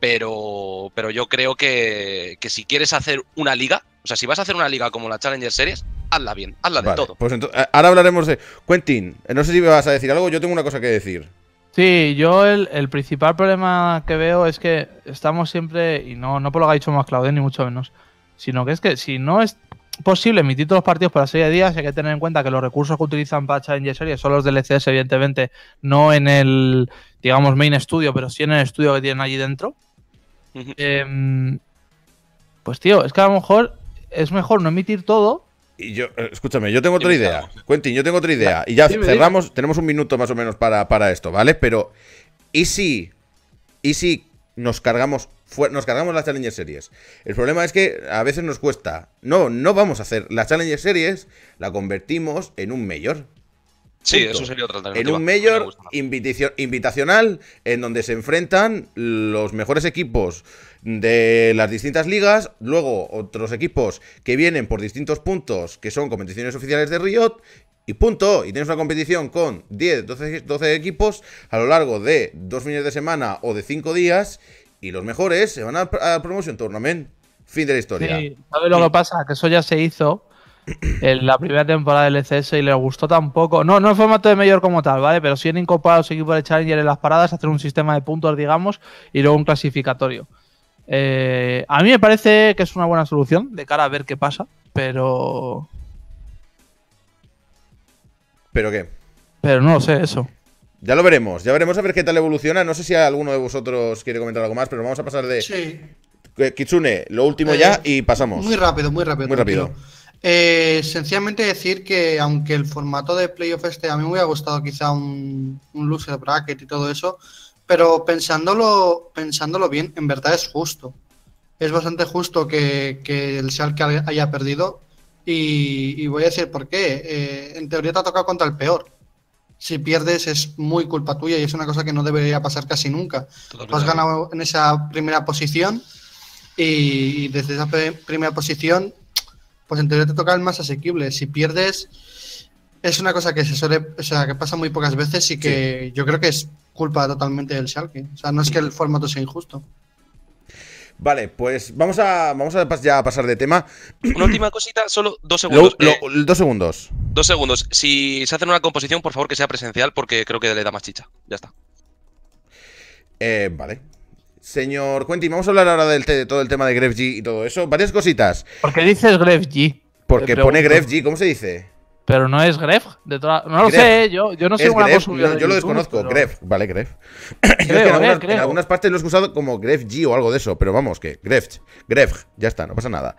Pero, pero yo creo que, si quieres hacer una liga, o sea, si vas a hacer una liga como la Challenger Series, hazla bien, hazla de todo. Pues eh, ahora hablaremos de. Quentin, eh, no sé si me vas a decir algo, yo tengo una cosa que decir. Sí, yo el, principal problema que veo es que estamos siempre, y no, no por lo que ha dicho más Claudio, ni mucho menos, sino que es que si no es posible emitir todos los partidos para la serie de días, hay que tener en cuenta que los recursos que utilizan para g Series son los del ECS, evidentemente, no en el, digamos, main estudio, pero sí en el estudio que tienen allí dentro. Em, pues tío, es que a lo mejor es mejor no emitir todo eh, escúchame, yo tengo otra idea. Quentin, yo tengo otra idea. Y ya cerramos, tenemos un minuto más o menos para, esto, ¿vale? Pero, ¿y si, y si nos cargamos, nos cargamos las Challenger Series? El problema es que a veces nos cuesta. No, no vamos a hacer. Las Challenger Series la convertimos en un mayor. Sí, eso sería otra alternativa. En un mayor invitacional en donde se enfrentan los mejores equipos de las distintas ligas, luego otros equipos que vienen por distintos puntos, que son competiciones oficiales de Riot, y punto. Y tienes una competición con 10, 12, 12 equipos a lo largo de dos fines de semana o de cinco días, y los mejores se van a, promocionar Promotion Tournament. Fin de la historia. Sí, ¿sabes lo que pasa? Que eso ya se hizo en la primera temporada del ECS y le gustó tampoco. No, no en formato de mayor como tal, ¿vale? Pero si han incorporado los equipos de Challenger en las paradas, hacer un sistema de puntos, digamos, y luego un clasificatorio. Eh, a mí me parece que es una buena solución de cara a ver qué pasa, pero. ¿Pero qué? Pero no lo sé, eso. Ya lo veremos, ya veremos a ver qué tal evoluciona. No sé si alguno de vosotros quiere comentar algo más, pero vamos a pasar de. Sí. Eh, Kitsune, lo último ya eh, y pasamos. Muy rápido, muy rápido. Muy rápido. sencillamente decir que aunque el formato de playoff este a mí me hubiera gustado quizá un, un loser bracket y todo eso, pero pensándolo, pensándolo bien, en verdad es justo. Es bastante justo que, que el que haya perdido y, voy a decir por qué. Eh, en teoría te ha tocado contra el peor. Si pierdes es muy culpa tuya y es una cosa que no debería pasar casi nunca. Has ganado en esa primera posición y, y desde esa primera posición, pues en teoría te toca el más asequible. Si pierdes es una cosa que se suele, o sea, que pasa muy pocas veces y que yo creo que es culpa totalmente del Schalke. O sea, no es que el formato sea injusto. Vale, pues vamos a, vamos a pasar de tema. Una última cosita, solo dos segundos. Eh, dos segundos. Dos segundos. Si se hacen una composición, por favor que sea presencial porque creo que le da más chicha. Ya está. Eh, vale. Señor Quentin, vamos a hablar ahora del de todo el tema de Grefg y todo eso. Varias cositas. ¿Por qué dices Grefg? Porque pone Grefg, ¿cómo se dice? Pero no es Gref. No lo sé, yo, yo no sé una cosa. Yo, yo lo desconozco, pero... Gref. Vale, Gref. en, algunas, partes lo he usado como Grefg G o algo de eso, pero vamos, que Gref. Gref, ya está, no pasa nada.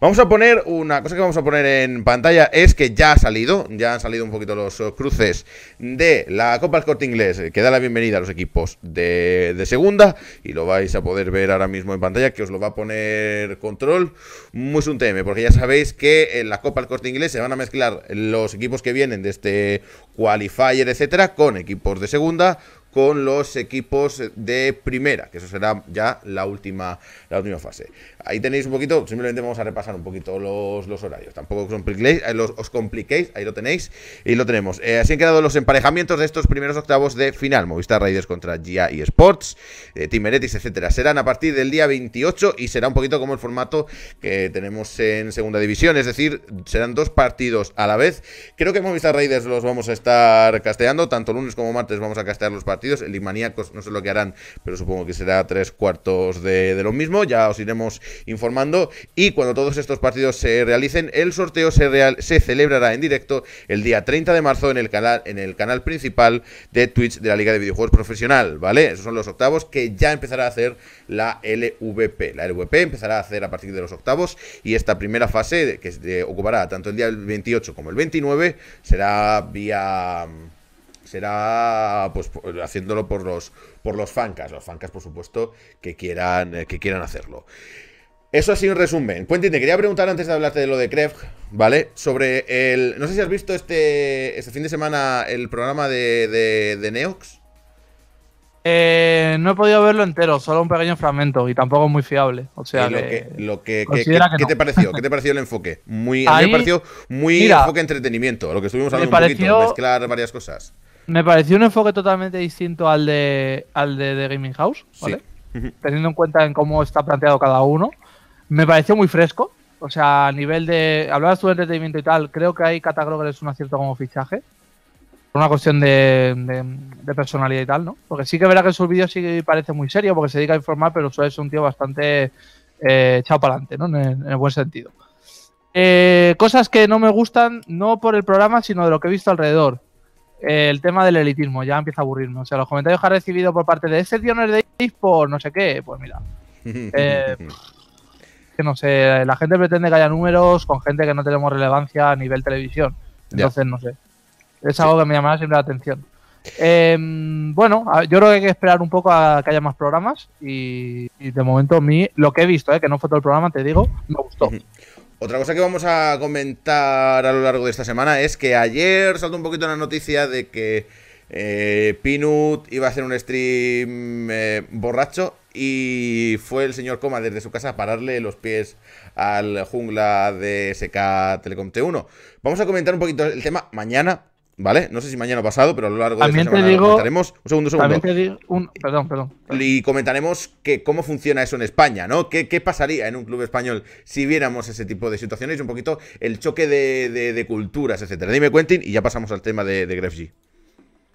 Vamos a poner una cosa que vamos a poner en pantalla es que ya ha salido, ya han salido un poquito los eh, cruces de la Copa del Corte Inglés, eh, que da la bienvenida a los equipos de, segunda y lo vais a poder ver ahora mismo en pantalla, que os lo va a poner control muy un tema porque ya sabéis que en la Copa del Corte Inglés se van a mezclar los equipos que vienen de este qualifier, etcétera, con equipos de segunda, con los equipos de primera, que eso será ya la última, la última fase. Ahí tenéis un poquito, simplemente vamos a repasar un poquito los, horarios. Tampoco eh, os compliquéis, ahí lo tenéis y lo tenemos. Eh, así han quedado los emparejamientos de estos primeros octavos de final. Movistar Raiders contra GIA y Sports, eh, Timeretis, etcétera. Serán a partir del día 28 y será un poquito como el formato que tenemos en segunda división, es decir, serán dos partidos a la vez. Creo que Movistar Raiders los vamos a estar casteando, tanto lunes como martes vamos a castear los partidos. El Imaníacos no sé lo que harán, pero supongo que será tres cuartos de, de lo mismo. Ya os iremos informando. Y cuando todos estos partidos se realicen, el sorteo se, se celebrará en directo el día 30 de marzo en el, canal, en el canal principal de Twitch de la Liga de Videojuegos Profesional, ¿vale? Esos son los octavos que ya empezará a hacer la LVP. La LVP empezará a hacer a partir de los octavos y esta primera fase que ocupará tanto el día 28 como el 29 será vía será pues haciéndolo por los por los fancas, los fancas por supuesto que quieran eh, que quieran hacerlo. Eso ha sido un resumen. Puente, te quería preguntar antes de hablarte de lo de Kref, ¿vale? Sobre el. No sé si has visto este, este fin de semana el programa de, de, Neox. Eh, no he podido verlo entero, solo un pequeño fragmento y tampoco muy fiable. O sea, eh, lo que, ¿qué, te pareció? ¿Qué te pareció el enfoque? Muy, a mí me pareció muy enfoque entretenimiento, lo que estuvimos hablando un poquito, mezclar varias cosas. Me pareció un enfoque totalmente distinto al de al de, Gaming House, ¿vale? Teniendo en cuenta en cómo está planteado cada uno. Me pareció muy fresco. O sea, a nivel de. hablar sobre de entretenimiento y tal. Creo que ahí Catagroger es un acierto como fichaje. Por una cuestión de, personalidad y tal, ¿no? Porque sí que verá que en vídeo sí parece muy serio, porque se dedica a informar, pero suele ser un tío bastante eh, echado para adelante, ¿no? En el, buen sentido. Eh, cosas que no me gustan, no por el programa, sino de lo que he visto alrededor. Eh, el tema del elitismo, ya empieza a aburrirme. O sea, los comentarios que ha recibido por parte de ese tío no de por no sé qué, pues mira. Eh, que no sé, la gente pretende que haya números con gente que no tenemos relevancia a nivel televisión. Entonces, no sé. Es algo que me llamaba siempre la atención. Em, bueno, yo creo que hay que esperar un poco a que haya más programas y, de momento lo que he visto, eh, que no fue todo el programa, te digo, me gustó. Otra cosa que vamos a comentar a lo largo de esta semana es que ayer saltó un poquito la noticia de que eh, Pinut iba a hacer un stream eh, borracho y fue el señor Coma desde su casa a pararle los pies al jungla de SK Telecom T1. Vamos a comentar un poquito el tema mañana, ¿vale? No sé si mañana o pasado, pero a lo largo de esta semana comentaremos. Un segundo, un segundo. perdón, perdón, Y comentaremos que cómo funciona eso en España, ¿no? ¿Qué, ¿Qué, pasaría en un club español si viéramos ese tipo de situaciones? Un poquito el choque de, culturas, etcétera. Dime, Quentin, y ya pasamos al tema de, de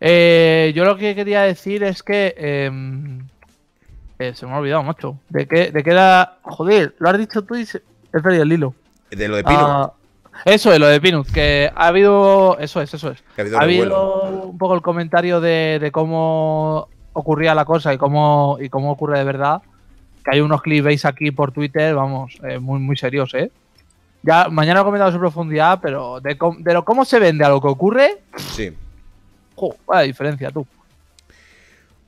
eh, yo lo que quería decir es que. Em, eh, se me ha olvidado, macho. ¿De qué, de era.? Joder, lo has dicho tú y he perdido el hilo. De lo de Pino. Ah, eso es, lo de Pinus, que ha habido. Eso es, eso es. Ha habido, un poco el comentario de, cómo ocurría la cosa y cómo, y cómo ocurre de verdad. Que hay unos clips, veis aquí por Twitter, vamos, eh, muy, muy serios, ¿eh? Ya, mañana he comentado su profundidad, pero de, lo, cómo se vende a lo que ocurre. Sí. ¡Jo! Vaya diferencia, tú.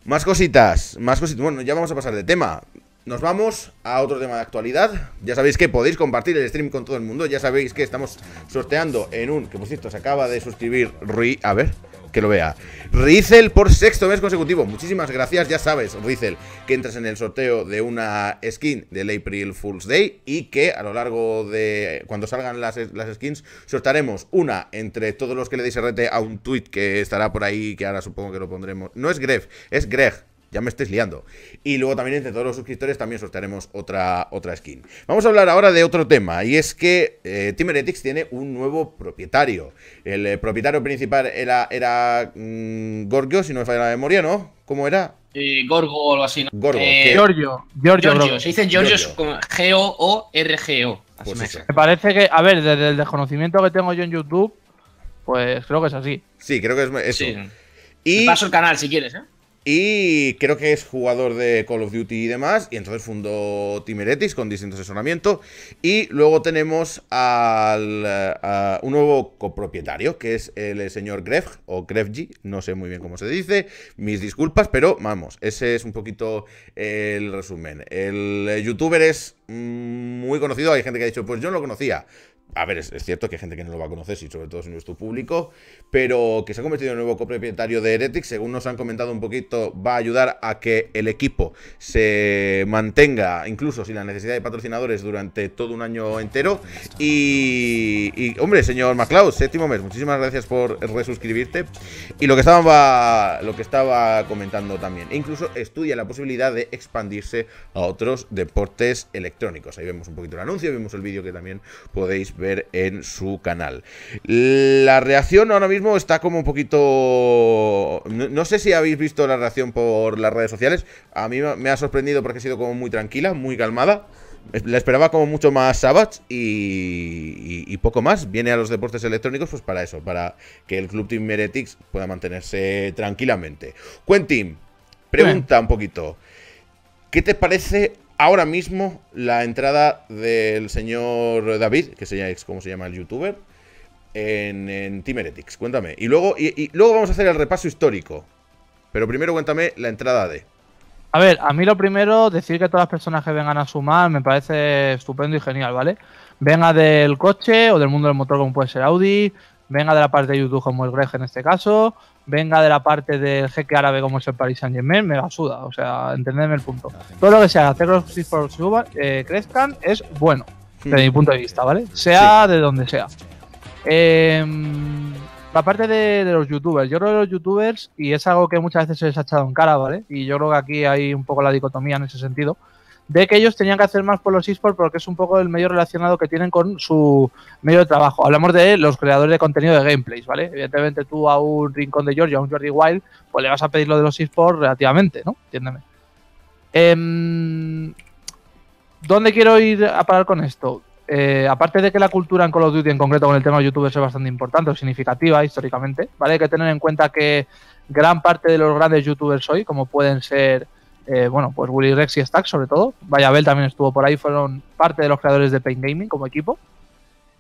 Más cositas, más cositas. Bueno, ya vamos a pasar de tema. Nos vamos a otro tema de actualidad. Ya sabéis que podéis compartir el stream con todo el mundo. Ya sabéis que estamos sorteando en un. Que por cierto, se acaba de suscribir Rui. A ver que lo vea. Rizel por sexto mes consecutivo. Muchísimas gracias, ya sabes, Rizel, que entras en el sorteo de una skin del April Fool's Day y que a lo largo de cuando salgan las, skins sortaremos una entre todos los que le deis rete a un tweet que estará por ahí, que ahora supongo que lo pondremos. No es Gref, es Greg, ya me estáis liando. Y luego también entre todos los suscriptores también sortearemos otra, otra skin. Vamos a hablar ahora de otro tema, y es que eh, Timeretics tiene un nuevo propietario. El eh, propietario principal era, era mm, Gorgio, si no me falla la memoria, ¿no? ¿Cómo era? Gorgo o algo así, ¿no? Gorgo, eh, Se dice Giorgio, G-O-O-R-G-O. Pues me, parece que, a ver, desde el desconocimiento que tengo yo en YouTube, pues creo que es así. Sí, creo que es eso. Y... paso el canal si quieres, ¿eh? Y creo que es jugador de Call of Duty y demás. Y entonces fundó Timeretis con distinto asesoramiento. Y luego tenemos al, eh, a un nuevo copropietario, que es el señor Gref o Grefji. No sé muy bien cómo se dice. Mis disculpas, pero vamos, ese es un poquito el resumen. El youtuber es mm, muy conocido. Hay gente que ha dicho, pues yo no lo conocía a ver, es, cierto que hay gente que no lo va a conocer, y sobre todo si no es tu público, pero que se ha convertido en nuevo copropietario de Heretic, según nos han comentado un poquito, va a ayudar a que el equipo se mantenga, incluso sin la necesidad de patrocinadores, durante todo un año entero. Y, hombre, señor MacLeod, séptimo mes, muchísimas gracias por resuscribirte. Y lo que estaba, lo que estaba comentando también, e incluso estudia la posibilidad de expandirse a otros deportes electrónicos. Ahí vemos un poquito el anuncio, vemos el vídeo que también podéis ver en su canal. La reacción ahora mismo está como un poquito... No, sé si habéis visto la reacción por las redes sociales. A mí me ha sorprendido porque ha sido como muy tranquila, muy calmada. La esperaba como mucho más Savage y, y, poco más. Viene a los deportes electrónicos pues para eso, para que el Club Team Meretics pueda mantenerse tranquilamente. Quentin, pregunta un poquito. ¿Qué te parece ahora mismo la entrada del señor David, que sería como se llama el youtuber, en, en Timeretics. Cuéntame. Y luego, y, luego vamos a hacer el repaso histórico. Pero primero cuéntame la entrada de. A ver, a mí lo primero, decir que todas las personas que vengan a sumar me parece estupendo y genial, ¿vale? Venga del coche o del mundo del motor como puede ser Audi, venga de la parte de YouTube como el Greg en este caso, venga de la parte del jeque árabe como es el Paris Saint Germain, me la suda, o sea, entendeme el punto. Todo lo que sea hacer que los esports eh, crezcan es bueno, desde mi punto de vista, ¿vale? Sea de donde sea. Em, la parte de, de, los youtubers, yo creo que los youtubers, y es algo que muchas veces se les ha echado en cara, ¿vale? Y yo creo que aquí hay un poco la dicotomía en ese sentido de que ellos tenían que hacer más por los esports porque es un poco el medio relacionado que tienen con su medio de trabajo. Hablamos de los creadores de contenido de gameplays, ¿vale? Evidentemente tú a un Rincón de Georgia, a un Jordi Wild, pues le vas a pedir lo de los esports relativamente, ¿no? Entiéndeme. Em, ¿Dónde quiero ir a parar con esto? Eh, aparte de que la cultura en Call of Duty, en concreto con el tema de youtubers, es bastante importante o significativa históricamente, ¿vale? Hay que tener en cuenta que gran parte de los grandes youtubers hoy, como pueden ser eh, bueno, pues Willy Rex y Stack sobre todo. Vayabel también estuvo por ahí, fueron parte de los creadores de Paint Gaming como equipo.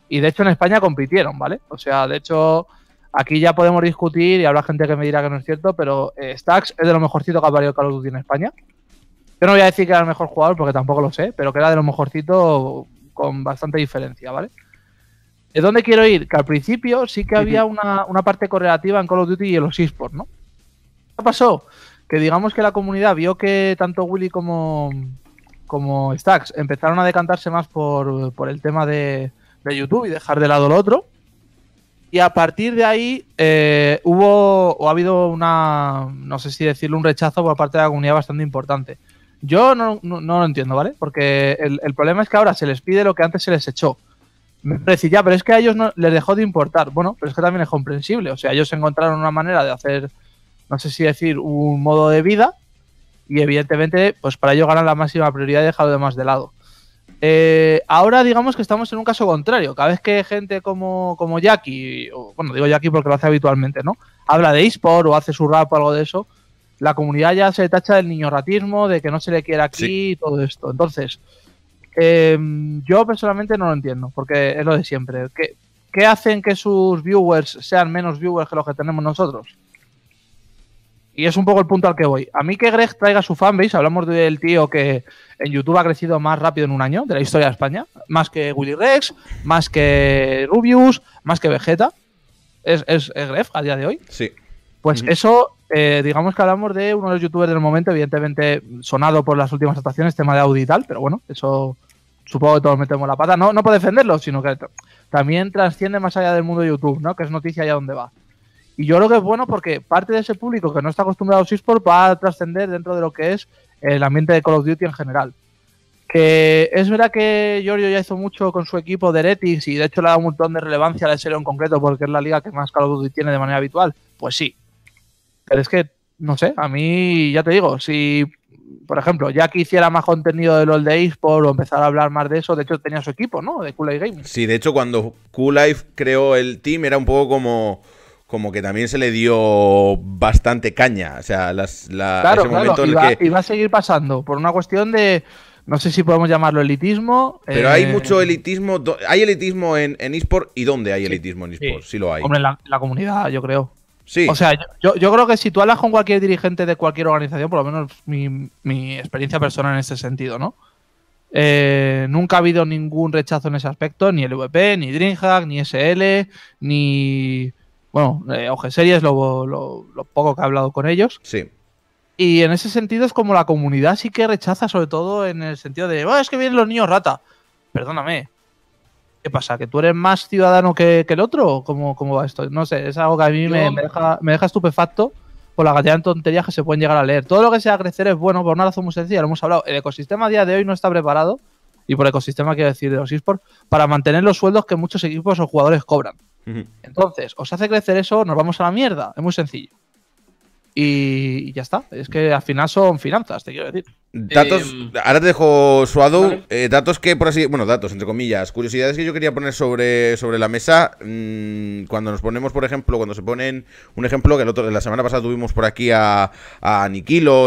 Y de hecho en España compitieron, ¿vale? O sea, de hecho aquí ya podemos discutir y habrá gente que me dirá que no es cierto, pero eh, Stax es de lo mejorcito que ha valido Call of Duty en España. Yo no voy a decir que era el mejor jugador porque tampoco lo sé, pero que era de lo mejorcito con bastante diferencia, ¿vale? ¿De dónde quiero ir? Que al principio sí que había una, una parte correlativa en Call of Duty y en los esports, ¿no? ¿Qué pasó? que digamos que la comunidad vio que tanto Willy como, como Stacks empezaron a decantarse más por, el tema de, YouTube y dejar de lado lo otro. Y a partir de ahí eh, hubo o ha habido una, no sé si decirlo, un rechazo por parte de la comunidad bastante importante. Yo no, lo entiendo, ¿vale? Porque el, problema es que ahora se les pide lo que antes se les echó. Me parece ya, pero es que a ellos no, les dejó de importar. Bueno, pero es que también es comprensible. O sea, ellos encontraron una manera de hacer no sé si decir, un modo de vida. Y evidentemente, pues para ello ganan la máxima prioridad y dejar lo demás de lado. Eh, ahora digamos que estamos en un caso contrario. Cada vez que gente como, como Jackie, o, bueno, digo Jackie porque lo hace habitualmente, ¿no? Habla de eSport o hace su rap o algo de eso, la comunidad ya se tacha del niño ratismo, de que no se le quiere aquí y todo esto. Entonces, em, yo personalmente no lo entiendo, porque es lo de siempre. que ¿Qué hacen que sus viewers sean menos viewers que los que tenemos nosotros? y es un poco el punto al que voy. A mí que Greg traiga su fanbase, hablamos del tío que en YouTube ha crecido más rápido en un año de la historia de España, más que Willy Rex, más que Rubius, más que Vegeta, es, es, Greg a día de hoy. Sí. Pues eso, eh, digamos que hablamos de uno de los youtubers del momento, evidentemente sonado por las últimas actuaciones, tema de audio y tal, pero bueno, eso supongo que todos metemos la pata, no, no por defenderlo, sino que también trasciende más allá del mundo de YouTube, ¿no? Que es noticia allá donde va. Y yo creo que es bueno porque parte de ese público que no está acostumbrado a eSports va a trascender dentro de lo que es el ambiente de Call of Duty en general. Que es verdad que Giorgio ya hizo mucho con su equipo de Eretis y de hecho le ha dado un montón de relevancia a la SL en concreto porque es la liga que más Call of Duty tiene de manera habitual. Pues sí. Pero es que, no sé, a mí ya te digo, si por ejemplo, ya que hiciera más contenido de LOL de eSport o empezara a hablar más de eso, de hecho tenía su equipo, ¿no? De Cool Life Games. Sí, de hecho cuando Cool Life creó el team era un poco como como que también se le dio bastante caña. O sea, las, la, claro, claro. y, va, a seguir pasando por una cuestión de. No sé si podemos llamarlo elitismo. Pero hay eh, mucho elitismo. ¿Hay elitismo en, eSport? ¿Y dónde hay elitismo en eSport? Sí. lo hay. en la, comunidad, yo creo. Sí. O sea, yo, creo que si tú hablas con cualquier dirigente de cualquier organización, por lo menos mi, experiencia personal en ese sentido, ¿no? Eh, nunca ha habido ningún rechazo en ese aspecto, ni el VP, ni DreamHack, ni SL, ni bueno, eh, Series, lo, lo, poco que he hablado con ellos. Sí. Y en ese sentido es como la comunidad sí que rechaza, sobre todo en el sentido de, oh, es que vienen los niños rata. Perdóname. ¿Qué pasa? ¿Que tú eres más ciudadano que, el otro? cómo, va esto? No sé, es algo que a mí me, deja, me deja estupefacto por la cantidad de tonterías que se pueden llegar a leer. Todo lo que sea crecer es bueno por una razón muy sencilla, lo hemos hablado. El ecosistema a día de hoy no está preparado, y por ecosistema quiero decir de los esports, para mantener los sueldos que muchos equipos o jugadores cobran. Entonces, os hace crecer eso, nos vamos a la mierda. Es muy sencillo y ya está. Es que al final son finanzas, te quiero decir. Datos, eh, mm. ahora te dejo Suado, adu eh, datos que por así, bueno, datos entre comillas, curiosidades que yo quería poner sobre, sobre la mesa, mm, cuando nos ponemos, por ejemplo, cuando se ponen, un ejemplo que el la semana pasada tuvimos por aquí a, a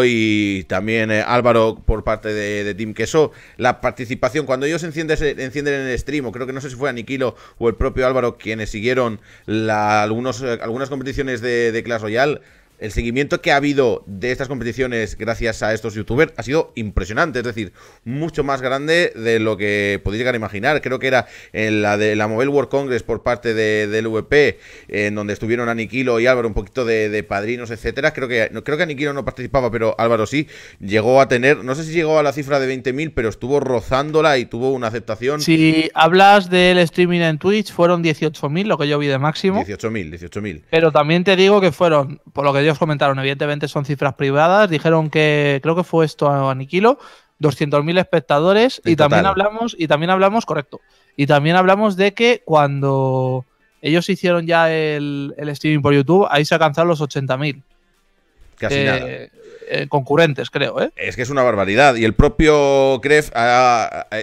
y también eh, Álvaro por parte de, Team Queso, la participación, cuando ellos encienden, encienden en el stream, o creo que no sé si fue aniquilo o el propio Álvaro quienes siguieron algunos, algunas competiciones de, de Clash Royale, el seguimiento que ha habido de estas competiciones gracias a estos youtubers ha sido impresionante, es decir, mucho más grande de lo que podéis llegar a imaginar. Creo que era en la de la Mobile World Congress por parte del VP, en donde estuvieron Aniquilo y Álvaro, un poquito de, padrinos, etcétera. Creo que, no, creo que Aniquilo no participaba, pero Álvaro sí, llegó a tener, no sé si llegó a la cifra de 20.000, pero estuvo rozándola y tuvo una aceptación. Si hablas del streaming en Twitch, fueron 18.000, lo que yo vi de máximo. 18.000, 18.000. Pero también te digo que fueron, por lo que yo ellos comentaron, evidentemente son cifras privadas, dijeron que creo que fue esto a Aniquilo, 200.000 espectadores y, también hablamos y también hablamos, correcto. Y también hablamos de que cuando ellos hicieron ya el, streaming por YouTube, ahí se alcanzaron los 80.000. Casi eh, eh, concurrentes, creo. ¿eh? Es que es una barbaridad. Y el propio cref ah, ah,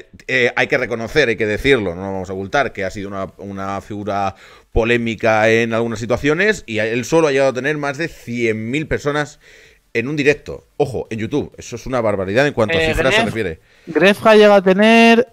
hay que reconocer, hay que decirlo, no vamos a ocultar, que ha sido una, una figura polémica en algunas situaciones y él solo ha llegado a tener más de 100.000 personas en un directo. Ojo, en YouTube. Eso es una barbaridad en cuanto a eh, cifras se refiere. Grefg ha a tener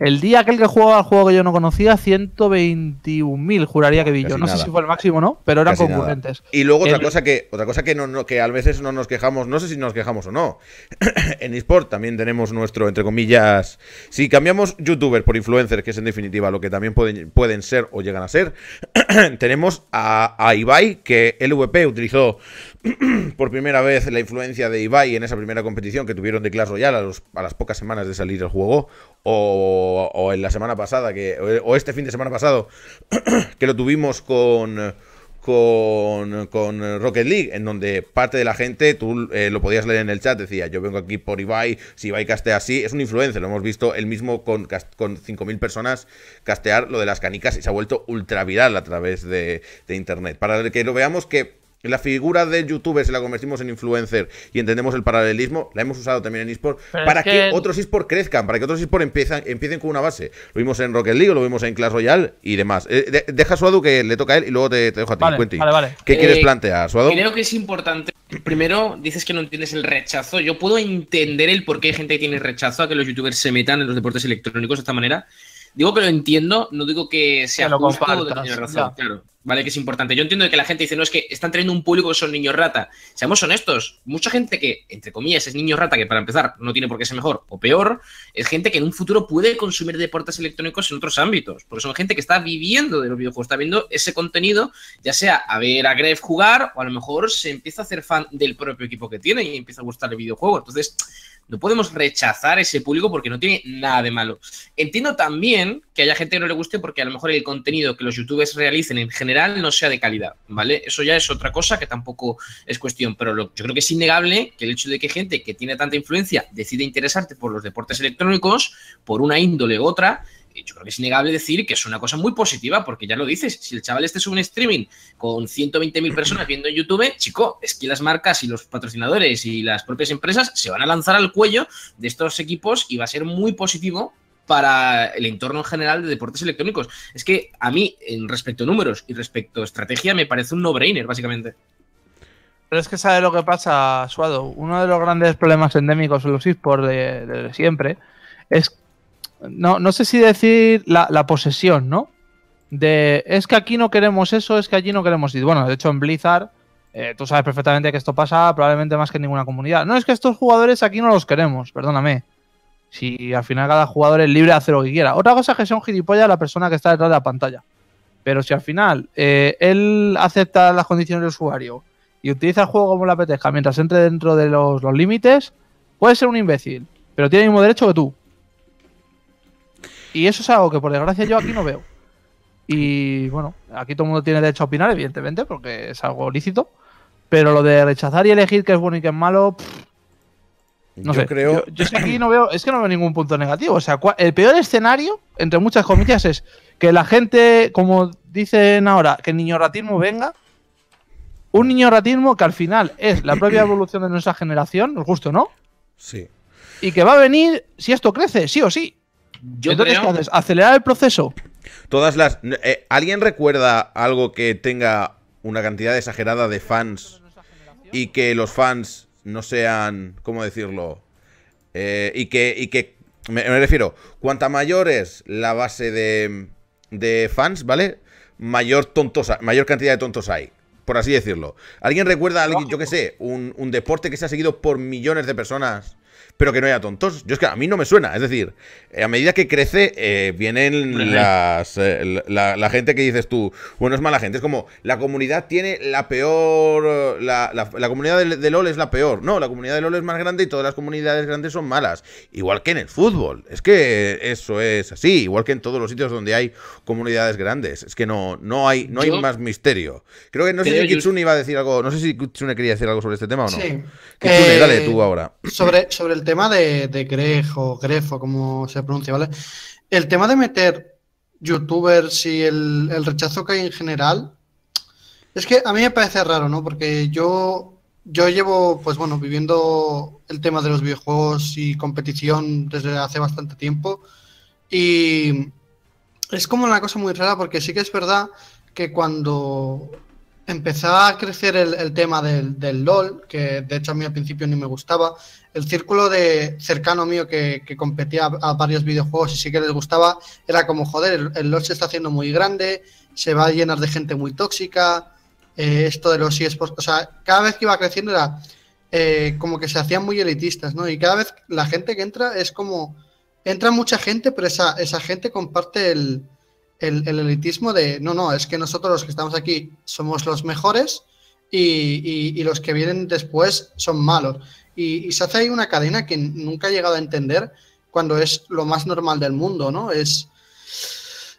el día aquel que jugaba al juego que yo no conocía, 121.000 juraría que vi yo. No sé si fue el máximo, ¿no? Pero eran concurrentes. Y luego otra cosa que otra cosa que, no, que a veces no nos quejamos, no sé si nos quejamos o no. en eSport también tenemos nuestro, entre comillas, si cambiamos youtuber por influencers, que es en definitiva lo que también pueden, pueden ser o llegan a ser, tenemos a, a Ibai, que LVP utilizó por primera vez la influencia de Ibai en esa primera competición que tuvieron de Clash Royale a, las pocas semanas de salir el juego, o, en la semana pasada, que, o este fin de semana pasado, que lo tuvimos con, con, Rocket League, en donde parte de la gente, tú eh, lo podías leer en el chat, decía, yo vengo aquí por Ibai, si Ibai castea así, es un influencer, lo hemos visto él mismo con, con 5.000 personas castear lo de las canicas y se ha vuelto ultra viral a través de, de Internet. Para que lo veamos que la figura del youtuber se la convertimos en influencer y entendemos el paralelismo, la hemos usado también en eSport, para que... otros esports crezcan, para que otros eSport empiezan, empiecen con una base. Lo vimos en Rocket League, lo vimos en Clash Royale y demás. Eh, deja a Suadu que le toca a él y luego te, dejo a ti, ¿Qué quieres eh, plantear, suado Creo que es importante. Primero, dices que no entiendes el rechazo. Yo puedo entender el por qué hay gente que tiene rechazo a que los youtubers se metan en los deportes electrónicos de esta manera. Digo que lo entiendo, no digo que sea justo razón, claro. Vale, que es importante. Yo entiendo que la gente dice, no, es que están trayendo un público que son niños rata. Seamos honestos, mucha gente que, entre comillas, es niño rata, que para empezar no tiene por qué ser mejor o peor, es gente que en un futuro puede consumir deportes electrónicos en otros ámbitos. Porque son gente que está viviendo de los videojuegos, está viendo ese contenido, ya sea a ver a Gref jugar o a lo mejor se empieza a hacer fan del propio equipo que tiene y empieza a gustar el videojuego. Entonces, no podemos rechazar ese público porque no tiene nada de malo. Entiendo también que haya gente que no le guste porque a lo mejor el contenido que los youtubers realicen en general no sea de calidad, ¿vale? Eso ya es otra cosa que tampoco es cuestión, pero yo creo que es innegable que el hecho de que gente que tiene tanta influencia decide interesarte por los deportes electrónicos, por una índole u otra, yo creo que es innegable decir que es una cosa muy positiva, porque ya lo dices, si el chaval este sube un streaming con 120.000 personas viendo en YouTube, chico, es que las marcas y los patrocinadores y las propias empresas se van a lanzar al cuello de estos equipos y va a ser muy positivo para el entorno en general de deportes electrónicos. Es que a mí, en respecto a números y respecto a estrategia, me parece un no-brainer, básicamente. Pero es que sabe lo que pasa, Suado. Uno de los grandes problemas endémicos en los esports de, de siempre es no, no sé si decir la, posesión, ¿no? De es que aquí no queremos eso, es que allí no queremos ir. Bueno, de hecho en Blizzard eh, tú sabes perfectamente que esto pasa probablemente más que en ninguna comunidad. No es que estos jugadores aquí no los queremos, perdóname. Si al final cada jugador es libre de hacer lo que quiera. Otra cosa es que sea un gilipollas la persona que está detrás de la pantalla. Pero si al final eh, él acepta las condiciones del usuario y utiliza el juego como le apetezca mientras entre dentro de los, los límites, puede ser un imbécil, pero tiene el mismo derecho que tú. Y eso es algo que por desgracia yo aquí no veo. Y bueno, aquí todo el mundo tiene derecho a opinar, evidentemente, porque es algo lícito. Pero lo de rechazar y elegir qué es bueno y qué es malo. no yo sé. Creo... Yo, es que aquí no veo, es que no veo ningún punto negativo. O sea, el peor escenario, entre muchas comillas, es que la gente, como dicen ahora, que el niño ratismo venga. Un niño ratismo que al final es la propia evolución de nuestra generación, Justo, ¿no? Sí. Y que va a venir si esto crece, sí o sí. Entonces, ¿Acelerar el proceso? Todas las. Eh, ¿Alguien recuerda algo que tenga una cantidad exagerada de fans y que los fans no sean. ¿Cómo decirlo? Eh, y que. Y que me, refiero, cuanta mayor es la base de, de fans, ¿vale? Mayor, tontos, mayor cantidad de tontos hay por así decirlo. ¿Alguien recuerda alguien, yo qué sé, un, un, deporte que se ha seguido por millones de personas pero que no haya tontos. Yo es que a mí no me suena. Es decir, eh, a medida que crece, eh, vienen las, eh, la, gente que dices tú, bueno, es mala gente. Es como, la comunidad tiene la peor. La, comunidad de, LOL es la peor. No, la comunidad de LOL es más grande y todas las comunidades grandes son malas. Igual que en el fútbol. Es que eso es así. Igual que en todos los sitios donde hay comunidades grandes. Es que no, no hay, no hay más misterio. Creo que no sé si Kitsune iba a decir algo. No sé si Kitsune quería decir algo sobre este tema o no. Kitsune, dale tú ahora. Sobre, sobre el tema de, Grejo, Grefo, como se pronuncia, ¿vale? El tema de meter youtubers y el, rechazo que hay en general, es que a mí me parece raro, ¿no? Porque yo, yo llevo, pues bueno, viviendo el tema de los videojuegos y competición desde hace bastante tiempo y es como una cosa muy rara porque sí que es verdad que cuando empezaba a crecer el, tema del, del, LOL, que de hecho a mí al principio ni me gustaba, el círculo de cercano mío que, competía a, varios videojuegos y sí que les gustaba, era como, joder, el, el se está haciendo muy grande, se va a llenar de gente muy tóxica, eh, esto de los eSports, o sea, cada vez que iba creciendo era eh, como que se hacían muy elitistas, ¿no? Y cada vez la gente que entra es como, entra mucha gente, pero esa, gente comparte el, elitismo de, no, no, es que nosotros los que estamos aquí somos los mejores. y, los que vienen después son malos. Y, se hace ahí una cadena que nunca he llegado a entender cuando es lo más normal del mundo, ¿no? Es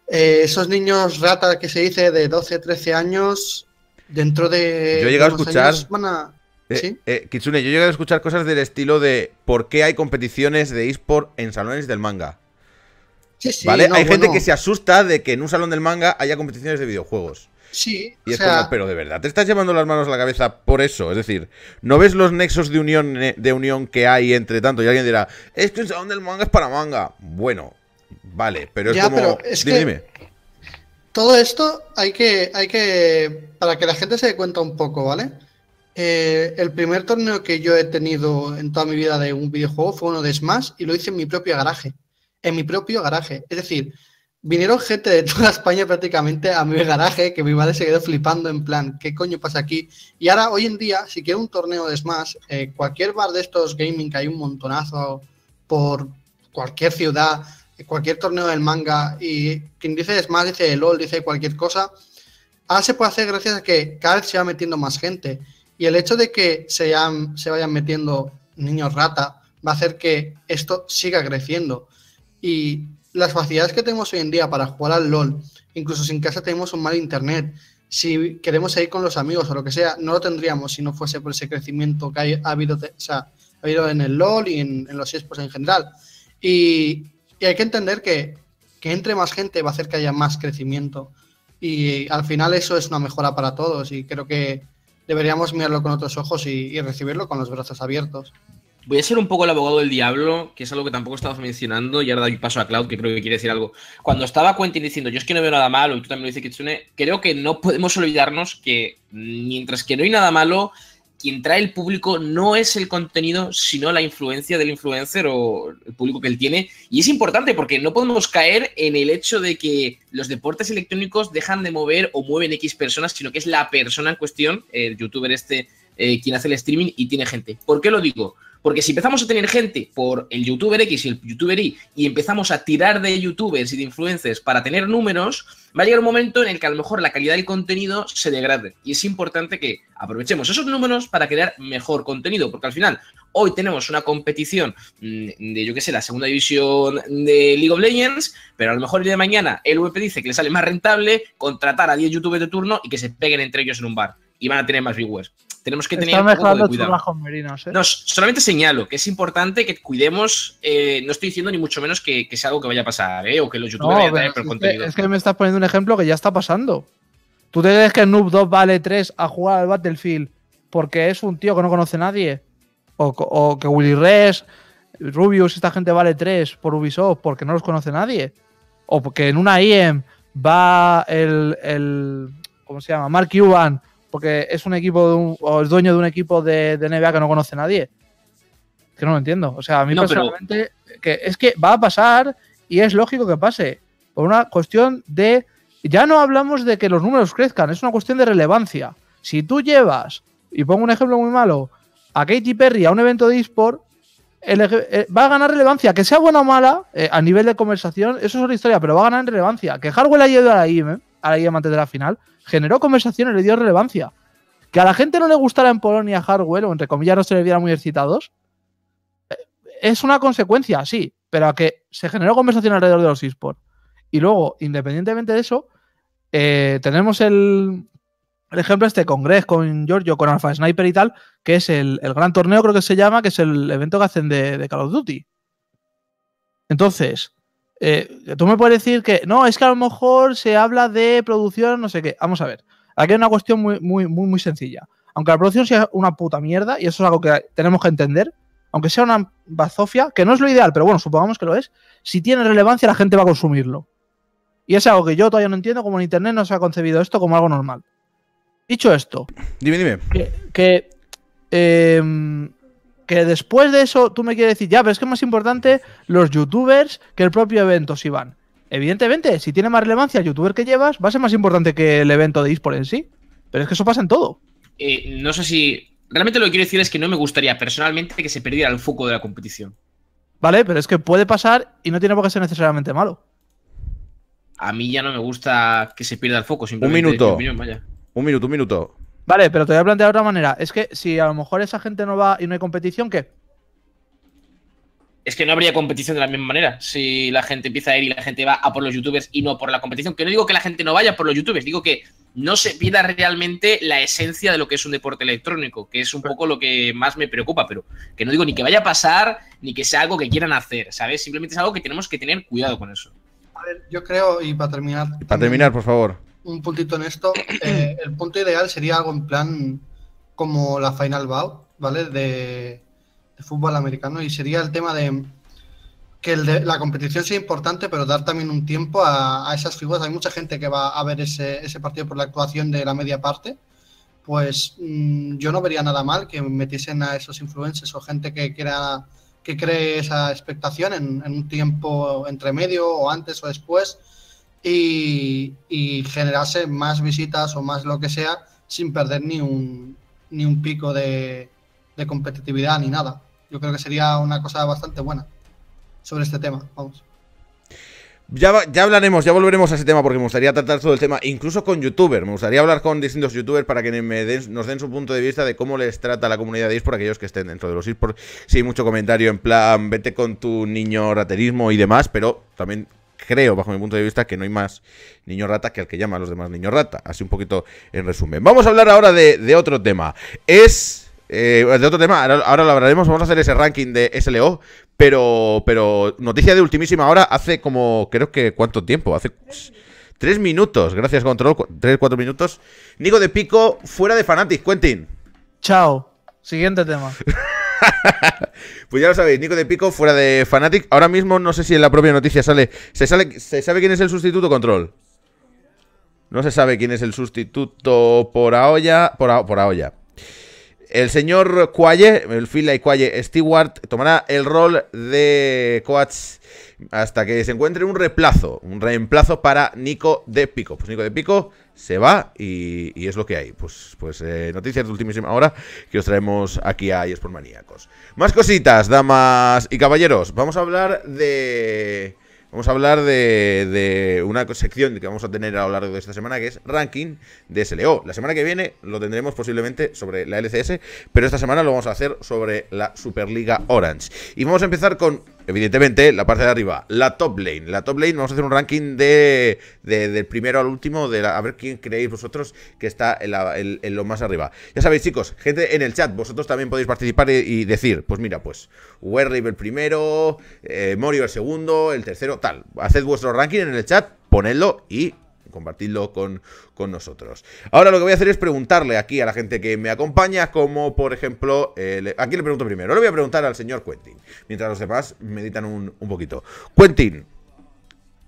eh, esos niños rata que se dice de 12, 13 años, dentro de... Yo he llegado a escuchar... Eh, eh, Kitsune, yo he llegado a escuchar cosas del estilo de por qué hay competiciones de eSport en salones del manga. Sí, sí, ¿Vale? hay gente que se asusta de que en un salón del manga haya competiciones de videojuegos. Sí. pero de verdad, te estás llevando las manos a la cabeza por eso. Es decir, no ves los nexos de unión, eh, de unión que hay entre tanto. Y alguien dirá, esto es que el manga es para manga. Bueno, vale, pero es como. Todo esto hay que, hay que. Para que la gente se dé cuenta un poco, ¿vale? Eh, el primer torneo que yo he tenido en toda mi vida de un videojuego fue uno de Smash y lo hice en mi propio garaje. En mi propio garaje. Es decir, vinieron gente de toda España prácticamente a mi garaje, que mi madre se quedó flipando en plan, ¿qué coño pasa aquí? Y ahora, hoy en día, si quiero un torneo de Smash, eh, cualquier bar de estos gaming, que hay un montonazo por cualquier ciudad, cualquier torneo del manga, y quien dice Smash dice LOL, dice cualquier cosa, ahora se puede hacer gracias a que cada vez se va metiendo más gente. Y el hecho de que se, se vayan metiendo niños rata va a hacer que esto siga creciendo. Y las facilidades que tenemos hoy en día para jugar al LOL, incluso sin casa tenemos un mal internet, si queremos ir con los amigos o lo que sea, no lo tendríamos si no fuese por ese crecimiento que ha, habido, ha habido en el LOL y en, los esports en general. Y, hay que entender que, que entre más gente va a hacer que haya más crecimiento. Y al final eso es una mejora para todos y creo que deberíamos mirarlo con otros ojos y recibirlo con los brazos abiertos. Voy a ser un poco el abogado del diablo, que es algo que tampoco estabas mencionando, y ahora doy paso a Cloud, que creo que quiere decir algo. Cuando estaba Quentin diciendo, yo es que no veo nada malo, y tú también lo dices, Kitsune, creo que no podemos olvidarnos que mm, mientras que no hay nada malo, quien trae el público no es el contenido, sino la influencia del influencer o el público que él tiene. Y es importante porque no podemos caer en el hecho de que los deportes electrónicos dejan de mover o mueven X personas, sino que es la persona en cuestión, el youtuber este, eh, quien hace el streaming y tiene gente. ¿Por qué lo digo? Porque si empezamos a tener gente por el youtuber X y el youtuber Y y empezamos a tirar de youtubers y de influencers para tener números, va a llegar un momento en el que a lo mejor la calidad del contenido se degrade. Y es importante que aprovechemos esos números para crear mejor contenido, porque al final hoy tenemos una competición mm, de, yo qué sé, la segunda división de League of Legends, pero a lo mejor el día de mañana el VP dice que le sale más rentable contratar a 10 youtubers de turno y que se peguen entre ellos en un bar y van a tener más viewers. Tenemos que tener un poco de cuidado. ¿eh? No, solamente señalo que es importante que cuidemos. Eh, no estoy diciendo ni mucho menos que, sea algo que vaya a pasar, ¿eh? O que los youtubers vayan a tener por contenido. Es que me estás poniendo un ejemplo que ya está pasando. ¿Tú te crees que Noob 2 vale 3 a jugar al Battlefield porque es un tío que no conoce a nadie? O, que Willy Res, Rubius, esta gente vale 3 por Ubisoft porque no los conoce nadie. O porque en una IEM va el, el ¿cómo se llama? Mark Cuban porque es un equipo de dueño de un equipo de, NBA que no conoce a nadie. Que no lo entiendo. O sea, a mí personalmente que es que va a pasar y es lógico que pase. Por una cuestión de. Ya no hablamos de que los números crezcan, es una cuestión de relevancia. Si tú llevas, y pongo un ejemplo muy malo, a Katy Perry a un evento de eSport, eh, va a ganar relevancia. Que sea buena o mala, eh, a nivel de conversación, eso es otra historia, pero va a ganar relevancia. Que Hardware la lleva a la IME, a la antes de la final, generó conversaciones, le dio relevancia. Que a la gente no le gustara en Polonia Hardwell, o entre comillas no se le viera muy excitados, eh, es una consecuencia, sí, pero a que se generó conversación alrededor de los esports. Y luego, independientemente de eso, eh, tenemos el, el, ejemplo este Congreso con Giorgio, con Alpha Sniper y tal, que es el, gran torneo, creo que se llama, que es el evento que hacen de Call of Duty. Entonces, eh, tú me puedes decir que no, es que a lo mejor se habla de producción, no sé qué. Vamos a ver. Aquí hay una cuestión muy, muy, muy, muy sencilla. Aunque la producción sea una puta mierda, y eso es algo que tenemos que entender, aunque sea una bazofia, que no es lo ideal, pero bueno, supongamos que lo es, si tiene relevancia la gente va a consumirlo. Y es algo que yo todavía no entiendo, como en Internet no se ha concebido esto como algo normal. Dicho esto, dime, dime. Que, que eh, que después de eso tú me quieres decir, ya, pero es que es más importante los youtubers que el propio evento, si van. Evidentemente, si tiene más relevancia el youtuber que llevas, va a ser más importante que el evento de eSports en sí. Pero es que eso pasa en todo. Eh, no sé si. Realmente lo que quiero decir es que no me gustaría personalmente que se perdiera el foco de la competición. Vale, pero es que puede pasar y no tiene por qué ser necesariamente malo. A mí ya no me gusta que se pierda el foco, Un minuto. Un minuto, un minuto. Vale, pero te voy a plantear de otra manera. Es que si a lo mejor esa gente no va y no hay competición, ¿qué? Es que no habría competición de la misma manera. Si la gente empieza a ir y la gente va a por los youtubers y no por la competición. Que no digo que la gente no vaya por los youtubers, digo que no se pierda realmente la esencia de lo que es un deporte electrónico, que es un poco lo que más me preocupa, pero que no digo ni que vaya a pasar, ni que sea algo que quieran hacer, ¿sabes? Simplemente es algo que tenemos que tener cuidado con eso. A ver, yo creo, y para terminar... Para terminar, por favor un puntito en esto. Eh, el punto ideal sería algo en plan como la Final Bout, ¿vale? De, fútbol americano. Y sería el tema de que la competición sea importante, pero dar también un tiempo a, esas figuras. Hay mucha gente que va a ver ese, partido por la actuación de la media parte. Pues mm, yo no vería nada mal que metiesen a esos influencers o gente que que cree esa expectación en, en un tiempo entre medio o antes o después y, generarse más visitas o más lo que sea sin perder ni un, ni un pico de, competitividad ni nada. Yo creo que sería una cosa bastante buena sobre este tema. Vamos. Ya, ya hablaremos, ya volveremos a ese tema porque me gustaría tratar todo el tema, incluso con youtubers. Me gustaría hablar con distintos youtubers para que me den, nos den su punto de vista de cómo les trata la comunidad de por aquellos que estén dentro de los eSports. Sí, mucho comentario en plan, vete con tu niño raterismo y demás, pero también creo, bajo mi punto de vista, que no hay más niño rata que el que llama a los demás niño rata. Así un poquito en resumen. Vamos a hablar ahora de, otro tema. Es... Eh, de otro tema, ahora, lo hablaremos, vamos a hacer ese ranking de SLO, pero, pero noticia de ultimísima hora, hace como, creo que, ¿cuánto tiempo? Hace... Tres minutos, gracias Control, tres, cuatro minutos. Nico de Pico, fuera de fanatics Quentin. Chao. Siguiente tema. pues ya lo sabéis, Nico de Pico fuera de Fanatic. Ahora mismo no sé si en la propia noticia sale. ¿Se, sabe quién es el sustituto control? No se sabe quién es el sustituto por Aoya. Por, Aoya. El señor Cualle, el y Cualle Stewart, tomará el rol de coach hasta que se encuentre un reemplazo. Un reemplazo para Nico de Pico. Pues Nico de Pico se va y, es lo que hay. Pues, pues eh, noticias de ultimísima hora que os traemos aquí a por Maníacos. Más cositas, damas y caballeros. Vamos a hablar de... Vamos a hablar de, de, una sección que vamos a tener a lo largo de esta semana, que es ranking de SLO. La semana que viene lo tendremos posiblemente sobre la LCS, pero esta semana lo vamos a hacer sobre la Superliga Orange. Y vamos a empezar con Evidentemente, la parte de arriba, la top lane. La top lane, vamos a hacer un ranking de, del primero al último, de a ver quién creéis vosotros que está en, lo más arriba. Ya sabéis, chicos, gente en el chat, vosotros también podéis participar y, decir, pues mira, pues Werrave el primero, eh, Morio el segundo, el tercero, tal. Haced vuestro ranking en el chat, ponedlo y compartidlo con, con nosotros. Ahora lo que voy a hacer es preguntarle aquí a la gente que me acompaña, como por ejemplo, eh, aquí le pregunto primero, le voy a preguntar al señor Quentin, mientras los demás meditan un, poquito. Quentin,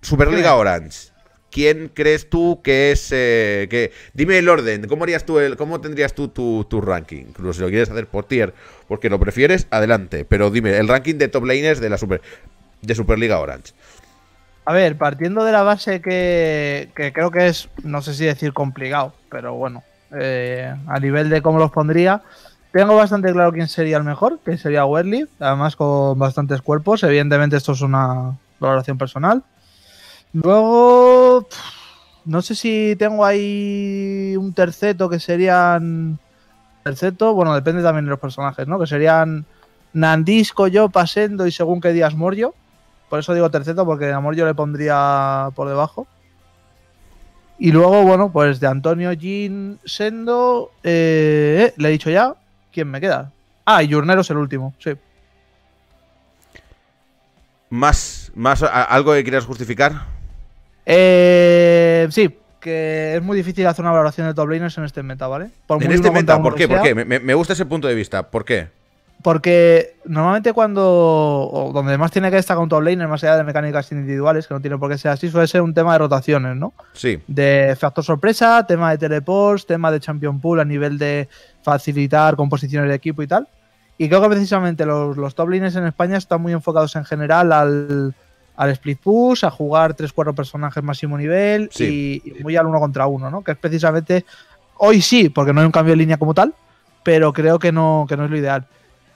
Superliga Orange. ¿Quién crees tú que es eh, que dime el orden? ¿Cómo harías tú el cómo tendrías tú tu, ranking? Incluso si lo quieres hacer por tier, porque lo prefieres, adelante, pero dime el ranking de top laners de la Super de Superliga Orange. A ver, partiendo de la base que, creo que es, no sé si decir complicado, pero bueno, eh, a nivel de cómo los pondría, tengo bastante claro quién sería el mejor, que sería Werly, además con bastantes cuerpos. Evidentemente, esto es una valoración personal. Luego, no sé si tengo ahí un terceto que serían. Terceto, bueno, depende también de los personajes, ¿no? Que serían Nandisco, yo, Pasendo y según qué días Morio. Por eso digo tercero, porque amor yo le pondría por debajo. Y luego, bueno, pues de Antonio Gin Sendo, eh, eh, le he dicho ya, ¿quién me queda? Ah, y Jurnero es el último, sí. ¿Más, más algo que quieras justificar? Eh, sí, que es muy difícil hacer una valoración de top en este meta, ¿vale? Por en este meta, ¿por qué? ¿Por qué? Me, me gusta ese punto de vista, ¿por qué? Porque normalmente cuando, o donde más tiene que destacar un top laner, más allá de mecánicas individuales, que no tiene por qué ser así, suele ser un tema de rotaciones, ¿no? Sí. De factor sorpresa, tema de teleports, tema de champion pool a nivel de facilitar composiciones de equipo y tal. Y creo que precisamente los, los top laners en España están muy enfocados en general al, al split push, a jugar 3-4 personajes máximo nivel y, muy al uno contra uno, ¿no? Que es precisamente, hoy sí, porque no hay un cambio de línea como tal, pero creo que no, que no es lo ideal.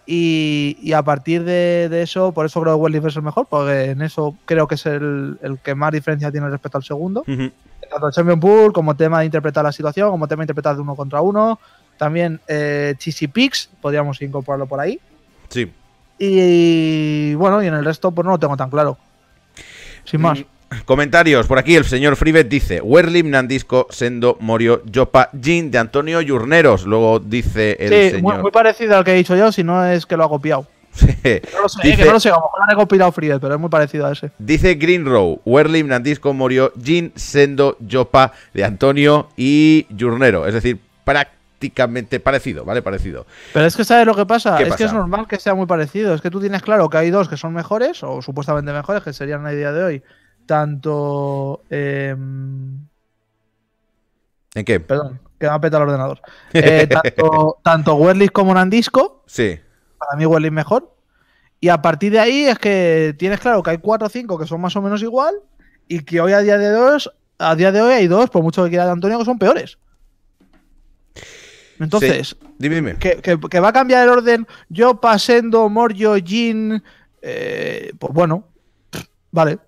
Y, a partir de, eso, por eso creo que Wellif es el mejor, porque en eso creo que es el, que más diferencia tiene respecto al segundo. Tanto Champion Pool, como tema de interpretar la situación, como tema de interpretar de uno contra uno. También eh, Picks, podríamos incorporarlo por ahí. Sí. Y bueno, y en el resto, pues no lo tengo tan claro. Sin mm, más. Comentarios, por aquí el señor Frivet dice Werlim, Nandisco, Sendo, Morio, Jopa, Jin de Antonio Yurneros. Luego dice el señor. Muy, parecido al que he dicho yo, si no es que lo ha copiado. No sé, eh, no sé, a lo mejor han copiado Frivet pero es muy parecido a ese. Dice Green Row, Nandisco, Morio, Jin, Sendo, Jopa de Antonio y Yurnero. Es decir, prácticamente parecido, ¿vale? Parecido. Pero es que sabes lo que pasa, es que es normal que sea muy parecido. Es que tú tienes claro que hay dos que son mejores, o supuestamente mejores, que serían la idea de hoy tanto. Em, ¿En qué? Perdón, que me ha petado el ordenador. Eh, tanto tanto como Nandisco. Sí. Para mí Werlis mejor. Y a partir de ahí es que tienes claro que hay cuatro o cinco que son más o menos igual y que hoy a día de dos, a día de hoy hay dos, por mucho que quiera de Antonio, que son peores. Entonces, dime, Que, va a cambiar el orden. Yo, Pasendo, Morio, Jin. Eh, pues bueno, vale,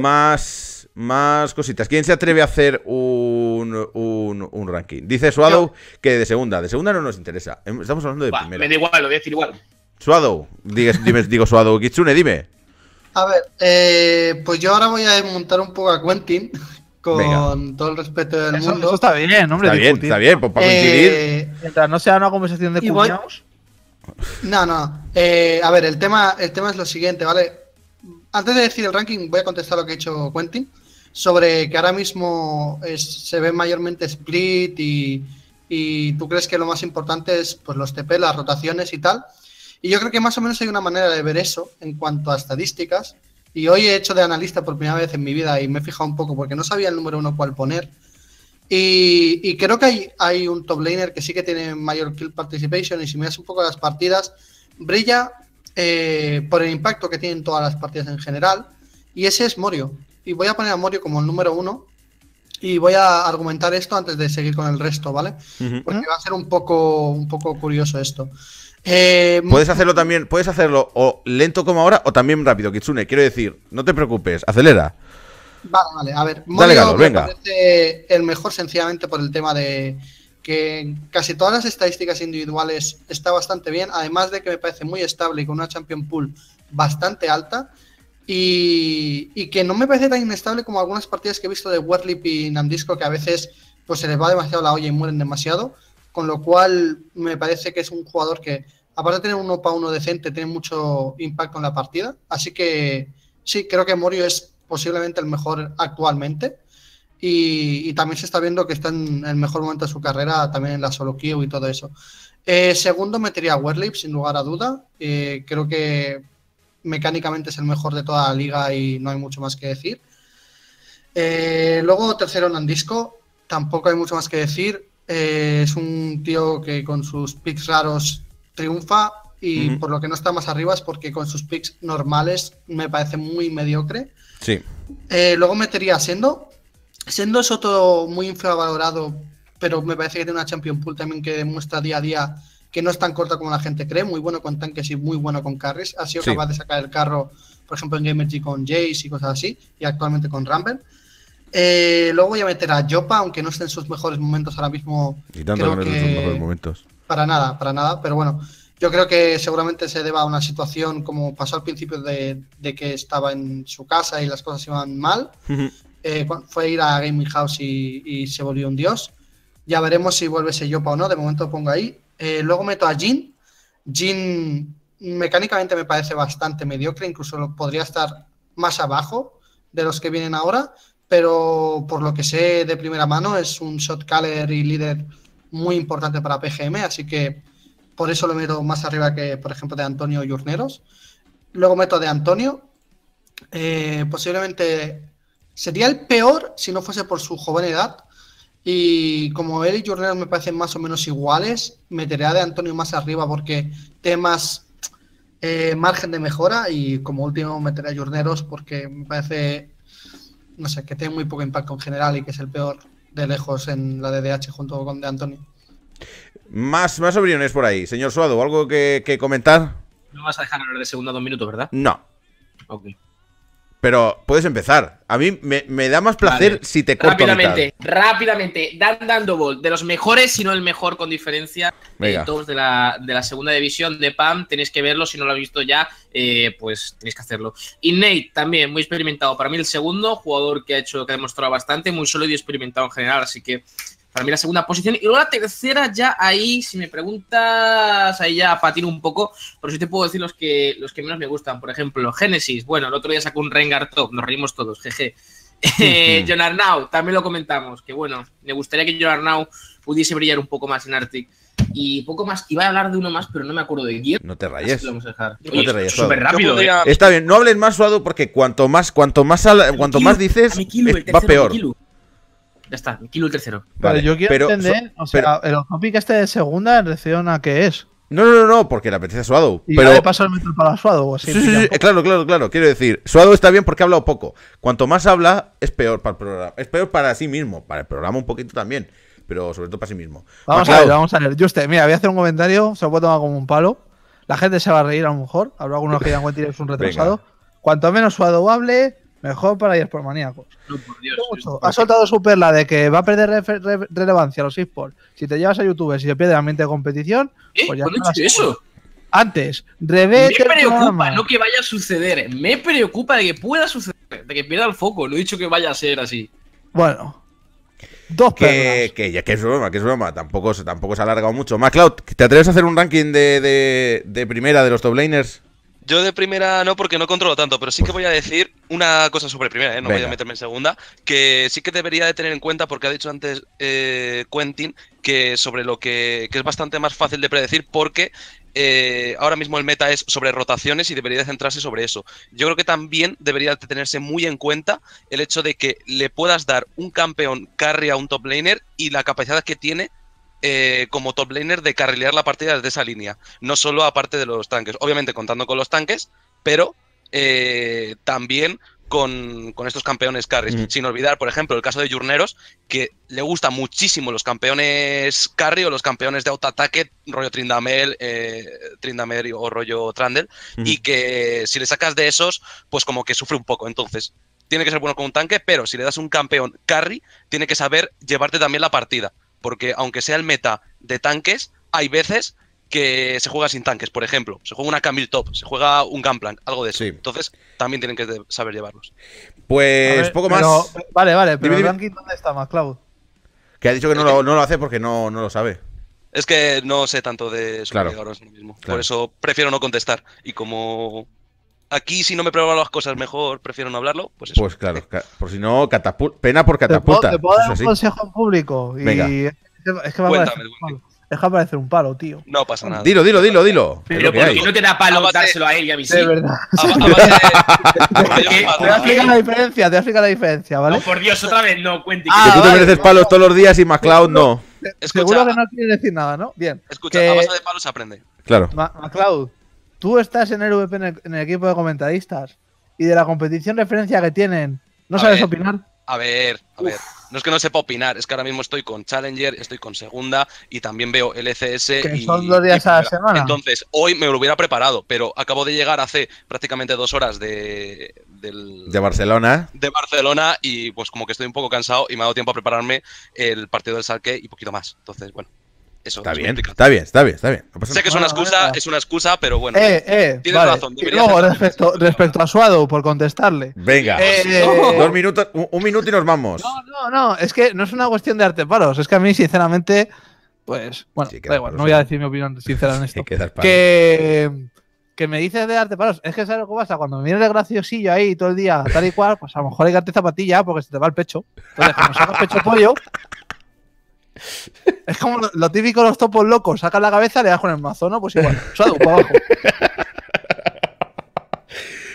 más, más cositas. ¿Quién se atreve a hacer un, un, ranking? Dice Suado que de segunda. De segunda no nos interesa. Em, estamos hablando de primera. Me da igual, lo voy a decir igual. Suado, digo, digo Suado Kitsune, dime. A ver, eh, pues yo ahora voy a desmontar un poco a Quentin con todo el respeto del mundo. está bien, hombre. Está bien, está bien, pues, para eh, Mientras no sea una conversación de cuñados. No, no. Eh, a ver, el tema, el tema es lo siguiente, ¿vale? antes de decir el ranking, voy a contestar lo que ha hecho Quentin sobre que ahora mismo se ve mayormente split y, y, tú crees que lo más importante es pues, los TP, las rotaciones y tal. Y yo creo que más o menos hay una manera de ver eso en cuanto a estadísticas. Y hoy he hecho de analista por primera vez en mi vida y me he fijado un poco porque no sabía el número uno cuál poner. Y, creo que hay, hay un top laner que sí que tiene mayor kill participation y si miras un poco las partidas, brilla eh, por el impacto que tienen todas las partidas en general. Y ese es Morio. Y voy a poner a Morio como el número uno. Y voy a argumentar esto antes de seguir con el resto, ¿vale? Porque va a ser un poco, un poco curioso esto. Eh, puedes hacerlo también, puedes hacerlo o lento como ahora o también rápido, Kitsune. Quiero decir, no te preocupes, acelera. Vale, vale, a ver. Morio parece el mejor sencillamente por el tema de, que en casi todas las estadísticas individuales está bastante bien, además de que me parece muy estable y con una champion pool bastante alta. Y, que no me parece tan inestable como algunas partidas que he visto de Warlip y Nandisco que a veces pues, se les va demasiado la olla y mueren demasiado. Con lo cual, me parece que es un jugador que, aparte de tener un 1 para uno decente, tiene mucho impacto en la partida. Así que sí, creo que Morio es posiblemente el mejor actualmente. Y, también se está viendo que está en el mejor momento de su carrera, también en la solo queue y todo eso. Eh, segundo, metería a sin lugar a duda. Eh, creo que mecánicamente es el mejor de toda la liga y no hay mucho más que decir. Eh, luego, tercero, Nandisco. Tampoco hay mucho más que decir. es un tío que con sus picks raros triunfa y por lo que no está más arriba es porque con sus picks normales me parece muy mediocre. Sí. luego metería a Sendo, Siendo Soto muy infravalorado, pero me parece que tiene una Champion Pool también que demuestra día a día que no es tan corta como la gente cree, muy bueno con tanques y muy bueno con carries. Ha sido capaz de sacar el carro, por ejemplo, en Gamergy con Jace y cosas así, y actualmente con ramble eh, luego voy a meter a Jopa, aunque no esté en sus mejores momentos ahora mismo. Y tanto mejores momentos. Para nada, para nada, pero bueno. Yo creo que seguramente se deba a una situación como pasó al principio de, de que estaba en su casa y las cosas iban mal eh, fue ir a Gaming House y, se volvió un dios. Ya veremos si vuelve ese Yopa o no, de momento lo pongo ahí. Eh, luego meto a Jin. Jin mecánicamente me parece bastante mediocre, incluso podría estar más abajo de los que vienen ahora, pero por lo que sé de primera mano es un shotcaller y líder muy importante para PGM, así que por eso lo meto más arriba que, por ejemplo, de Antonio Yurneros. Luego meto de Antonio. Eh, posiblemente Sería el peor si no fuese por su joven edad. Y como él y Journeros me parecen más o menos iguales, meteré a de Antonio más arriba porque temas más eh, margen de mejora. Y como último, meteré a Jorneros porque me parece, no sé, que tiene muy poco impacto en general y que es el peor de lejos en la DDH junto con de Antonio. Más, más opiniones por ahí. Señor Suado, ¿algo que, comentar? No vas a dejar hablar de segunda dos minutos, ¿verdad? No. Ok. Pero puedes empezar. A mí me, da más placer si te corto Rápidamente, rápidamente. Dan Dandobol, de los mejores, si no el mejor con diferencia, eh, todos de la, segunda división de PAM. Tenéis que verlo, si no lo has visto ya, eh, pues tenéis que hacerlo. Y Nate, también muy experimentado. Para mí el segundo, jugador que ha hecho, que ha demostrado bastante, muy sólido y experimentado en general. Así que para mí la segunda posición. Y luego la tercera, ya ahí, si me preguntas, ahí ya patino un poco, pero sí te puedo decir los que, los que menos me gustan. Por ejemplo, Genesis, bueno, el otro día sacó un Rengar Top, nos reímos todos, jeje. eh, John Arnau, también lo comentamos, que bueno, me gustaría que John Arnau pudiese brillar un poco más en Arctic. Y poco más, iba a hablar de uno más, pero no me acuerdo de quién. No te rayes. no te rayes. Súper rápido. Está bien, no hablen más suado porque cuanto más, cuanto más, cuanto más dices, va peor. Ya está, kilo el tercero. Vale, yo quiero entender, o sea, el topic este de segunda, ¿en relación a qué es? No, no, no, porque le apetece a Suado. pero... le pasa el metro para Suado o Sí, sí, eh, claro, claro, claro. Quiero decir, Suado está bien porque ha hablado poco. Cuanto más habla, es peor para el programa. Es peor para sí mismo, para el programa un poquito también, pero sobre todo para sí mismo. Pues vamos a ver, vamos a ver. Yo usted, mira, voy a hacer un comentario, se lo puedo tomar como un palo. La gente se va a reír a lo mejor. Habrá algunos que ya que es un retrasado. Cuanto menos Suado hable, Mejor para por maníacos. No, por Dios, Ha soltado su perla de que va a perder relevancia los eSports. Si te llevas a YouTube, si se pierde la ambiente de competición. Pues eso? Antes, Me preocupa no que vaya a suceder. Me preocupa de que pueda suceder, de que pierda el foco. Lo he dicho que vaya a ser así. Bueno. Dos que, que, es broma, que es broma. Tampoco, tampoco se ha alargado mucho. MacLeod, ¿te atreves a hacer un ranking de, de primera de los top laners? Yo de primera no, porque no controlo tanto, pero sí que voy a decir una cosa sobre primera, ¿eh? no voy a meterme en segunda, que sí que debería de tener en cuenta, porque ha dicho antes eh, Quentin, que sobre lo que, que, es bastante más fácil de predecir, porque eh, ahora mismo el meta es sobre rotaciones y debería de centrarse sobre eso. Yo creo que también debería de tenerse muy en cuenta el hecho de que le puedas dar un campeón carry a un top laner y la capacidad que tiene eh, como top laner de carrilear la partida desde esa línea, no solo aparte de los tanques, obviamente contando con los tanques, pero eh, también con, estos campeones carries. Mm. Sin olvidar, por ejemplo, el caso de Jurneros, que le gusta muchísimo los campeones carry o los campeones de autoataque, rollo Trindamel, eh, Trindamel o rollo Trandel, mm. y que si le sacas de esos, pues como que sufre un poco. Entonces, tiene que ser bueno con un tanque, pero si le das un campeón carry, tiene que saber llevarte también la partida porque aunque sea el meta de tanques, hay veces que se juega sin tanques, por ejemplo. Se juega una Camille Top, se juega un Gunplank, algo de eso. Entonces, también tienen que saber llevarlos. Pues poco más. vale, vale, pero ¿dónde está más, Que ha dicho que eh, no, lo, hace porque no, no, lo sabe. Es que no sé tanto de su claro, mismo. Por eso prefiero no contestar. Y como Aquí, si no me prueban las cosas mejor, prefiero no hablarlo. Pues, pues claro, por si no, pena por catapulta. Te puedo, dar un consejo en público. Y Venga. Es que va a es parecer un palo, tío. No pasa nada. Dilo, dilo, dilo, dilo. Pero si no te da palo dárselo a él y a mí sí? verdad. Te voy a explicar la diferencia, te la diferencia, ¿vale? por Dios, otra vez no, cuente. Ah, que tú te mereces palos todos los días y MacLeod no. no. Escucha, Seguro que no quiere decir nada, ¿no? Bien. Escucha, a base de palos se aprende. Claro. MacLeod, tú estás en el en el, equipo de comentaristas y de la competición referencia que tienen, ¿no sabes opinar? A ver, a ver. No es que no sepa opinar, es que ahora mismo estoy con Challenger, estoy con Segunda y también veo LCS. E que son dos días a la semana. Entonces, hoy me lo hubiera preparado, pero acabo de llegar hace prácticamente dos horas de. Del, de Barcelona. De Barcelona y pues como que estoy un poco cansado y me ha dado tiempo a prepararme el partido del Salque y poquito más. Entonces, bueno está, bien, está bien, está bien, está bien, sé que es una excusa, es una excusa, pero bueno. Eh, eh, tienes razón. Y respecto, a Suado, por contestarle. Venga, eh, dos minutos, un, minuto y nos vamos. No, no, no, es que no es una cuestión de arte paros. Es que a mí, sinceramente, pues, bueno, da igual, no voy a decir mi opinión sincera en esto. que, que me dices de arte paros. Es que sabes lo que pasa, cuando me viene de graciosillo ahí todo el día, tal y cual, pues a lo mejor hay que arte zapatilla porque se te va el pecho. Entonces, cuando el pecho pollo, Es como lo, típico de los topos locos. Sacan la cabeza, le das con el mazo, ¿no? Pues igual. Suado, para abajo.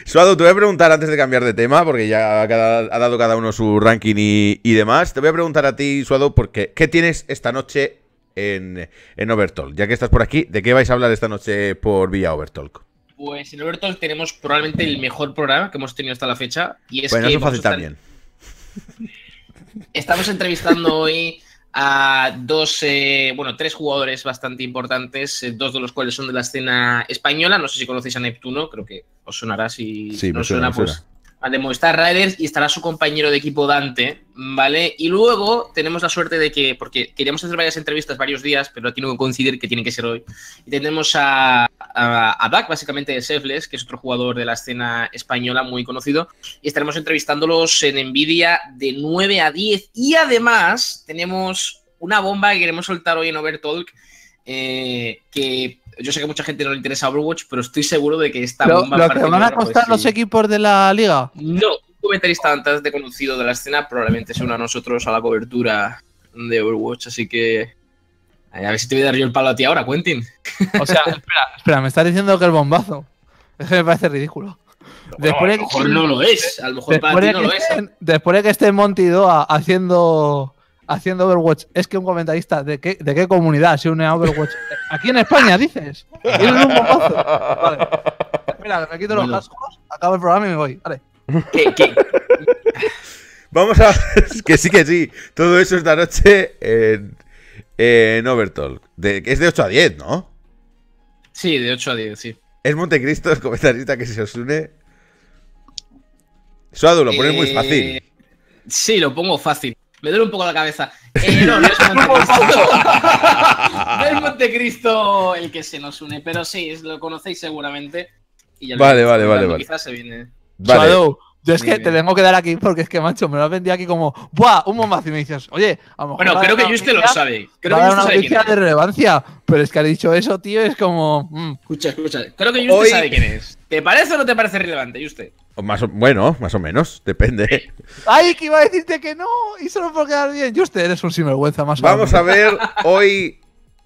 Suado, te voy a preguntar antes de cambiar de tema, porque ya ha, dado cada uno su ranking y, demás. Te voy a preguntar a ti, Suado, porque ¿qué tienes esta noche en, en Overtalk? Ya que estás por aquí, ¿de qué vais a hablar esta noche por vía Overtalk? Pues en Overtalk tenemos probablemente el mejor programa que hemos tenido hasta la fecha. Y es bueno, eso fácil fácil también. Estamos entrevistando hoy a dos, eh, bueno, tres jugadores bastante importantes, eh, dos de los cuales son de la escena española. No sé si conocéis a Neptuno, creo que os sonará si no suena, pues Vale, está Riders y estará su compañero de equipo Dante, ¿vale? Y luego tenemos la suerte de que, porque queríamos hacer varias entrevistas varios días, pero aquí no que coincidir que tiene que ser hoy. Y tenemos a, a, básicamente de Sefles, que es otro jugador de la escena española muy conocido, y estaremos entrevistándolos en Nvidia de 9 a 10. Y además tenemos una bomba que queremos soltar hoy en Overtalk, eh, que yo sé que mucha gente no le interesa Overwatch, pero estoy seguro de que esta bomba. ¿Lo van a costar los equipos de la liga? No, un comentarista antes de conocido de la escena probablemente sea una a nosotros a la cobertura de Overwatch, así que. Eh, a ver si te voy a dar yo el palo a ti ahora, Quentin. O sea, espera, espera, me estás diciendo que el bombazo. Es que me parece ridículo. Después a lo mejor no lo es. A lo mejor para ti no lo es. Después de que esté Monty Doa haciendo haciendo Overwatch. Es que un comentarista, ¿de qué, comunidad se une a Overwatch? Aquí en España, dices. un Vale. Mira, me quito los cascos, acabo el programa y me voy. Vale. Vamos a. que sí, que sí. Todo eso esta noche en, en Overtalk. De, es de 8 a 10, ¿no? Sí, de 8 a 10, sí. Es Montecristo el comentarista que se os une. Suado, lo pones muy eh, fácil. Sí, lo pongo fácil. Me duele un poco la cabeza. Eh, no, es Montecristo. Montecristo el que se nos une, pero sí, lo conocéis seguramente. Y ya vale, vale, vale, vale. Quizás se viene. Vale. yo es que te tengo que dar aquí porque es que, macho, me lo has vendido aquí como ¡buah! Un bombazo y me dices, oye, a lo mejor. Bueno, creo que usted lo sabe. Creo que una noticia de relevancia, pero es que ha dicho eso, tío, es como. Mm". Escucha, escucha. Creo que usted sabe quién es. ¿Te parece o no te parece relevante, usted? más bueno, más o menos, depende. ¡Ay, que iba a decirte que no! Y solo por quedar bien. Yo usted eres un sinvergüenza más Vamos o menos. a ver, hoy,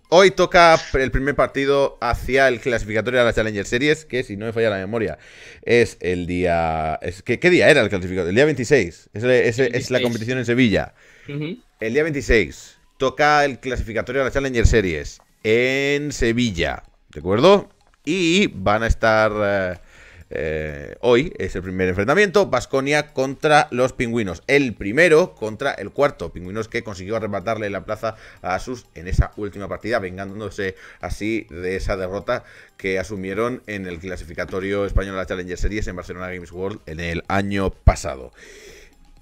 hoy toca el primer partido hacia el clasificatorio de la Challenger Series, que si no me falla la memoria, es el día... Es, ¿qué, día era el clasificatorio? El día 26. Es, la competición en Sevilla. El día 26 toca el clasificatorio de la Challenger Series en Sevilla. ¿De acuerdo? Y van a estar... Eh, eh, hoy es el primer enfrentamiento, Basconia contra los pingüinos. El primero contra el cuarto, pingüinos que consiguió arrebatarle la plaza a Asus en esa última partida, vengándose así de esa derrota que asumieron en el clasificatorio español de la Challenger Series en Barcelona Games World en el año pasado.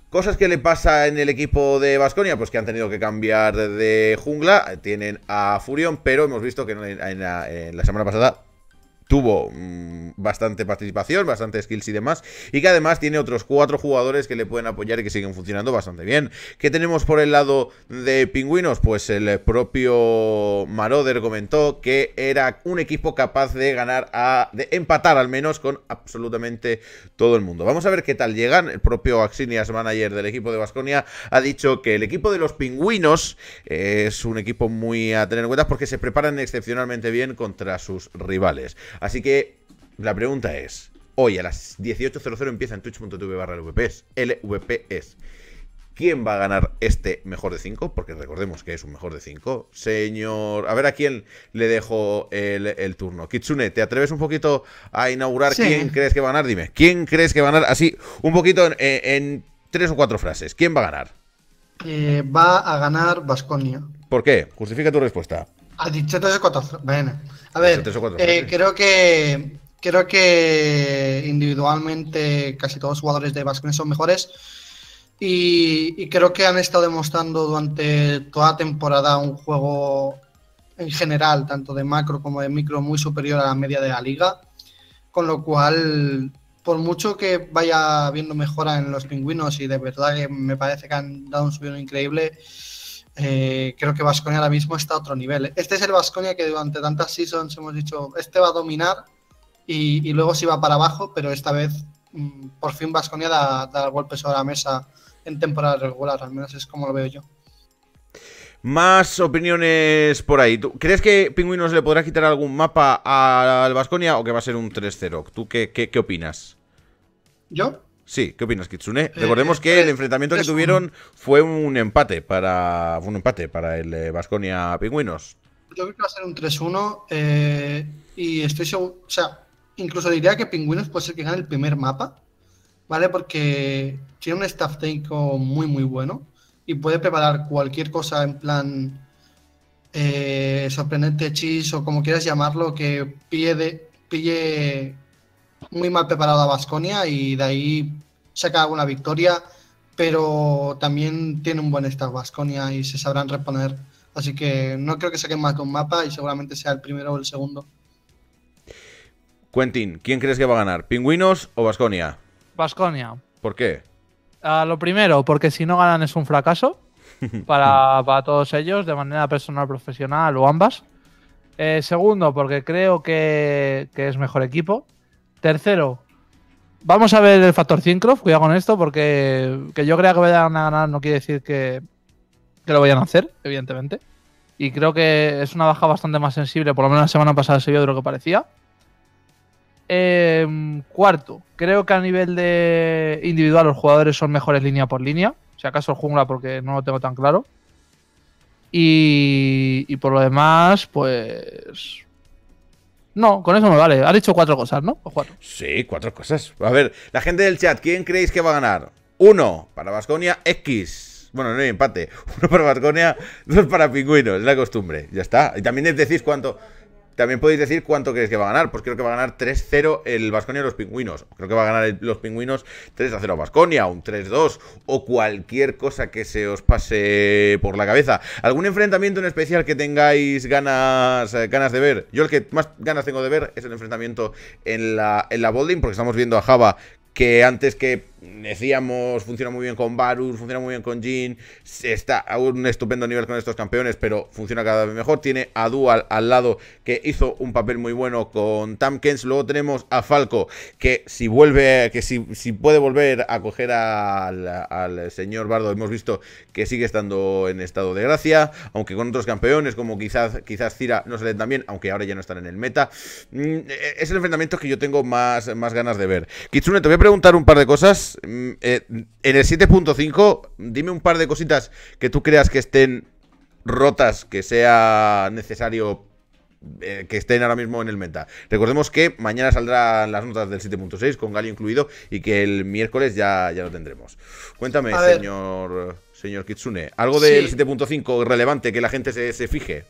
Cosas que le pasa en el equipo de Vasconia, pues que han tenido que cambiar de jungla, tienen a Furion, pero hemos visto que en la semana pasada tuvo mm, bastante participación, bastante skills y demás, y que además tiene otros cuatro jugadores que le pueden apoyar y que siguen funcionando bastante bien. ¿Qué tenemos por el lado de Pingüinos? Pues el propio Maroder comentó que era un equipo capaz de ganar, a, de empatar al menos con absolutamente todo el mundo. Vamos a ver qué tal llegan. El propio Axinias, manager del equipo de Vasconia, ha dicho que el equipo de los Pingüinos eh, es un equipo muy a tener en cuenta porque se preparan excepcionalmente bien contra sus rivales. Así que la pregunta es, hoy a las 18.00 empieza en twitch.tv barra LVPs, LVPs. ¿Quién va a ganar este mejor de 5? Porque recordemos que es un mejor de 5. Señor, a ver a quién le dejo el, turno. Kitsune, ¿te atreves un poquito a inaugurar quién crees que va a ganar? Dime, ¿quién crees que va a ganar? Así, un poquito en, tres o cuatro frases. ¿Quién va a ganar? Eh, va a ganar Vasconia. ¿Por qué? Justifica tu respuesta. A o Bueno, a ver, eh, creo que creo que individualmente casi todos los jugadores de Vasconia son mejores. Y, creo que han estado demostrando durante toda la temporada un juego en general, tanto de macro como de micro, muy superior a la media de la liga. Con lo cual, por mucho que vaya viendo mejora en los pingüinos, y de verdad que me parece que han dado un subido increíble, eh, creo que Vasconia ahora mismo está a otro nivel. Este es el Vasconia que durante tantas seasons hemos dicho, este va a dominar y, luego si va para abajo, pero esta vez mm, por fin Vasconia da, da golpes sobre la mesa en temporada regular, al menos es como lo veo yo. Más opiniones por ahí. ¿Crees que Pingüinos le podrá quitar algún mapa al Vasconia o que va a ser un 3-0? ¿Tú qué opinas? ¿Yo? Sí, ¿qué opinas, Kitsune? Eh, Recordemos que eh, el eh, enfrentamiento que tuvieron fue un empate para un empate para el Vasconia Pingüinos. Yo creo que va a ser un 3-1 y estoy seguro, o sea, incluso diría que Pingüinos puede ser que gane el primer mapa, ¿vale? Porque tiene un staff técnico muy, muy bueno y puede preparar cualquier cosa en plan sorprendente chis o como quieras llamarlo que pille, pille muy mal preparado a Basconia y de ahí saca alguna victoria, pero también tiene un buen staff Basconia y se sabrán reponer. Así que no creo que saquen más con mapa y seguramente sea el primero o el segundo. Quentin, ¿quién crees que va a ganar? ¿Pingüinos o Basconia? Basconia. ¿Por qué? lo primero, porque si no ganan es un fracaso para, todos ellos, de manera personal, profesional o ambas. Eh, segundo, porque creo que, es mejor equipo. Tercero, vamos a ver el factor Syncroft, cuidado con esto, porque que yo crea que vayan a ganar no quiere decir que, lo vayan a hacer, evidentemente. Y creo que es una baja bastante más sensible, por lo menos la semana pasada se vio de lo que parecía. Em, cuarto, creo que a nivel de individual los jugadores son mejores línea por línea. Si acaso el jungla, porque no lo tengo tan claro. Y, y por lo demás, pues no, con eso me vale. Ha dicho cuatro cosas, ¿no? Sí, cuatro cosas. A ver, la gente del chat, ¿quién creéis que va a ganar? Uno para Vasconia X. Bueno, no hay empate. Uno para Vasconia, dos para Pingüinos. Es la costumbre. Ya está. Y también decís cuánto. También podéis decir cuánto creéis que va a ganar. Pues creo que va a ganar 3-0 el Vasconia a los pingüinos. Creo que va a ganar los pingüinos 3-0 Vasconia, un 3-2 o cualquier cosa que se os pase por la cabeza. ¿Algún enfrentamiento en especial que tengáis ganas, eh, ganas de ver? Yo el que más ganas tengo de ver es el enfrentamiento en la, en la Bolding, porque estamos viendo a Java que antes que decíamos, funciona muy bien con Varus, funciona muy bien con Jin, está a un estupendo nivel con estos campeones, pero funciona cada vez mejor. Tiene a Dual al lado, que hizo un papel muy bueno con Tamkens. Luego tenemos a Falco, que si vuelve, que si, si puede volver a coger al, señor Bardo, hemos visto que sigue estando en estado de gracia, aunque con otros campeones, como quizás, quizás Cira, no se salen tan bien, aunque ahora ya no están en el meta. Mm, e-, es el enfrentamiento que yo tengo más, más ganas de ver. Kitsune, te voy a preguntar un par de cosas Mm, eh, en el 7.5, dime un par de cositas que tú creas que estén rotas, que sea necesario eh, que estén ahora mismo en el meta. Recordemos que mañana saldrán las notas del 7.6 con Galio incluido y que el miércoles ya, ya lo tendremos. Cuéntame, señor, señor Kitsune, algo del 7.5 relevante que la gente se, fije.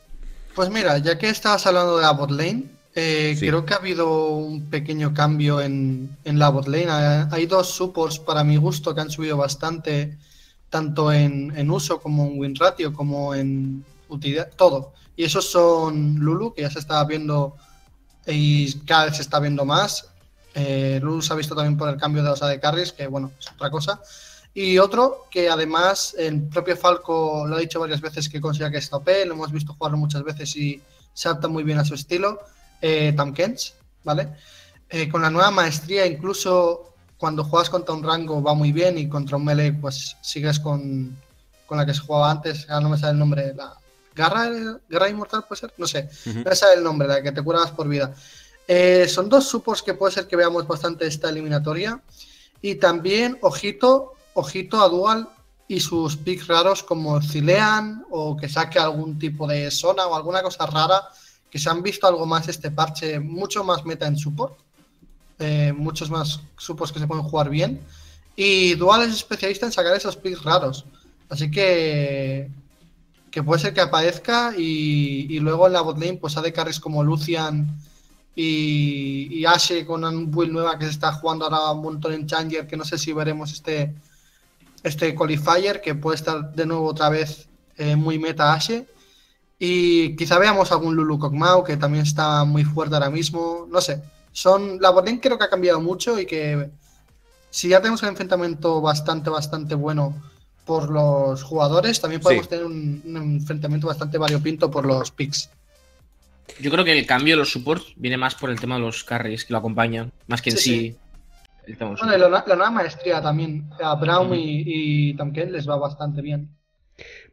Pues mira, ya que estabas hablando de la botlane. lane, eh, creo que ha habido un pequeño cambio en, en la botlane. Eh, hay dos supports para mi gusto que han subido bastante, tanto en, uso como en win ratio, como en utilidad, todo. Y esos son Lulu, que ya se estaba viendo y cada vez se está viendo más. Eh, Lulu se ha visto también por el cambio de los AD Carries, que bueno, es otra cosa. Y otro que además el propio Falco lo ha dicho varias veces que considera que es OP, e, lo hemos visto jugarlo muchas veces y se adapta muy bien a su estilo eh, ¿vale? Eh, con la nueva maestría, incluso cuando juegas contra un rango va muy bien y contra un melee, pues sigues con, con la que se jugaba antes, ahora no me sale el nombre, la garra, garra inmortal puede ser, no sé, no me sale el nombre, la que te curabas por vida. Eh, son dos supos que puede ser que veamos bastante esta eliminatoria. Y también, ojito, ojito a Dual y sus picks raros como Cilean o que saque algún tipo de zona o alguna cosa rara que se han visto algo más este parche, mucho más meta en support, eh, muchos más supos que se pueden jugar bien. Y Dual es especialista en sacar esos picks raros. Así que que puede ser que aparezca y, luego en la botlane pues ha de carries como Lucian y, Ashe con un build nueva que se está jugando ahora un montón en Changer, que no sé si veremos este este qualifier que puede estar de nuevo otra vez eh, muy meta Ashe y quizá veamos algún Lulu Kokmao que también está muy fuerte ahora mismo. No sé. Son. La botlane creo que ha cambiado mucho y que si ya tenemos un enfrentamiento bastante, bastante bueno por los jugadores, también podemos tener un, enfrentamiento bastante variopinto por los picks. Yo creo que el cambio de los supports viene más por el tema de los carries que lo acompañan, más que en sí. bueno, la, nueva maestría también, a Brown y, y les va bastante bien.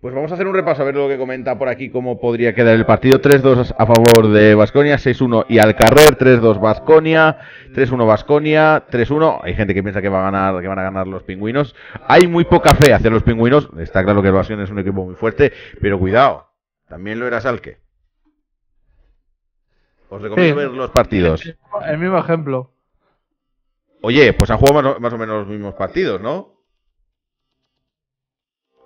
Pues vamos a hacer un repaso a ver lo que comenta por aquí, cómo podría quedar el partido. 3-2 a favor de Basconia, 6-1 y al carrer, 3-2 Basconia, 3-1 Basconia, 3-1. Hay gente que piensa que, va a ganar, que van a ganar los pingüinos. Hay muy poca fe hacia los pingüinos. Está claro que Basconia es un equipo muy fuerte, pero cuidado, también lo era Salque. Os recomiendo ver los partidos. El mismo ejemplo. Oye, pues han jugado más o menos los mismos partidos, ¿no?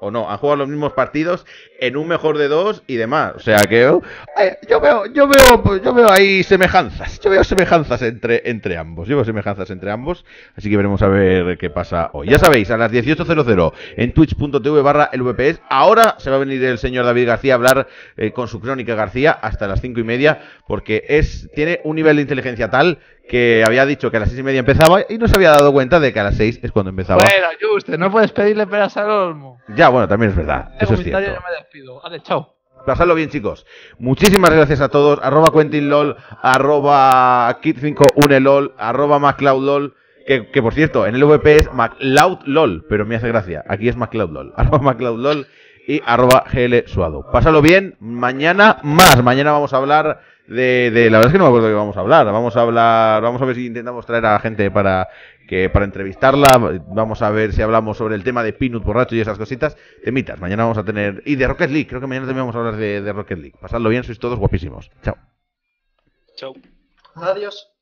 o no, han jugado los mismos partidos en un mejor de dos y demás. O sea que eh, yo veo, yo veo, yo veo ahí semejanzas, yo veo semejanzas entre, entre ambos, yo veo semejanzas entre ambos, así que veremos a ver qué pasa hoy. Ya sabéis, a las 18.00 en twitch.tv barra el VPS, ahora se va a venir el señor David García a hablar eh, con su crónica García hasta las cinco y media, porque es, tiene un nivel de inteligencia tal que había dicho que a las seis y media empezaba y no se había dado cuenta de que a las seis es cuando empezaba. Bueno, Juste, no puedes pedirle peras al olmo. Ya, bueno, también es verdad. Eh, eso es pues, cierto. me despido. Vale, chao. Pasadlo bien, chicos. Muchísimas gracias a todos. Arroba QuentinLol, arroba Kid5UneLol, arroba MacLeodLol. Que, por cierto, en el VP es MacloudLol pero me hace gracia. Aquí es MacloudLol Arroba MacloudLol y arroba GL Suado. Pásalo bien. Mañana más. Mañana vamos a hablar de, de, la verdad es que no me acuerdo de qué vamos a hablar. Vamos a hablar, vamos a ver si intentamos traer a gente para que para entrevistarla. Vamos a ver si hablamos sobre el tema de Pinut borracho y esas cositas. Temitas, mañana vamos a tener y de Rocket League. Creo que mañana también vamos a hablar de, de Rocket League. Pasadlo bien, sois todos guapísimos. Chao. Chao. Adiós.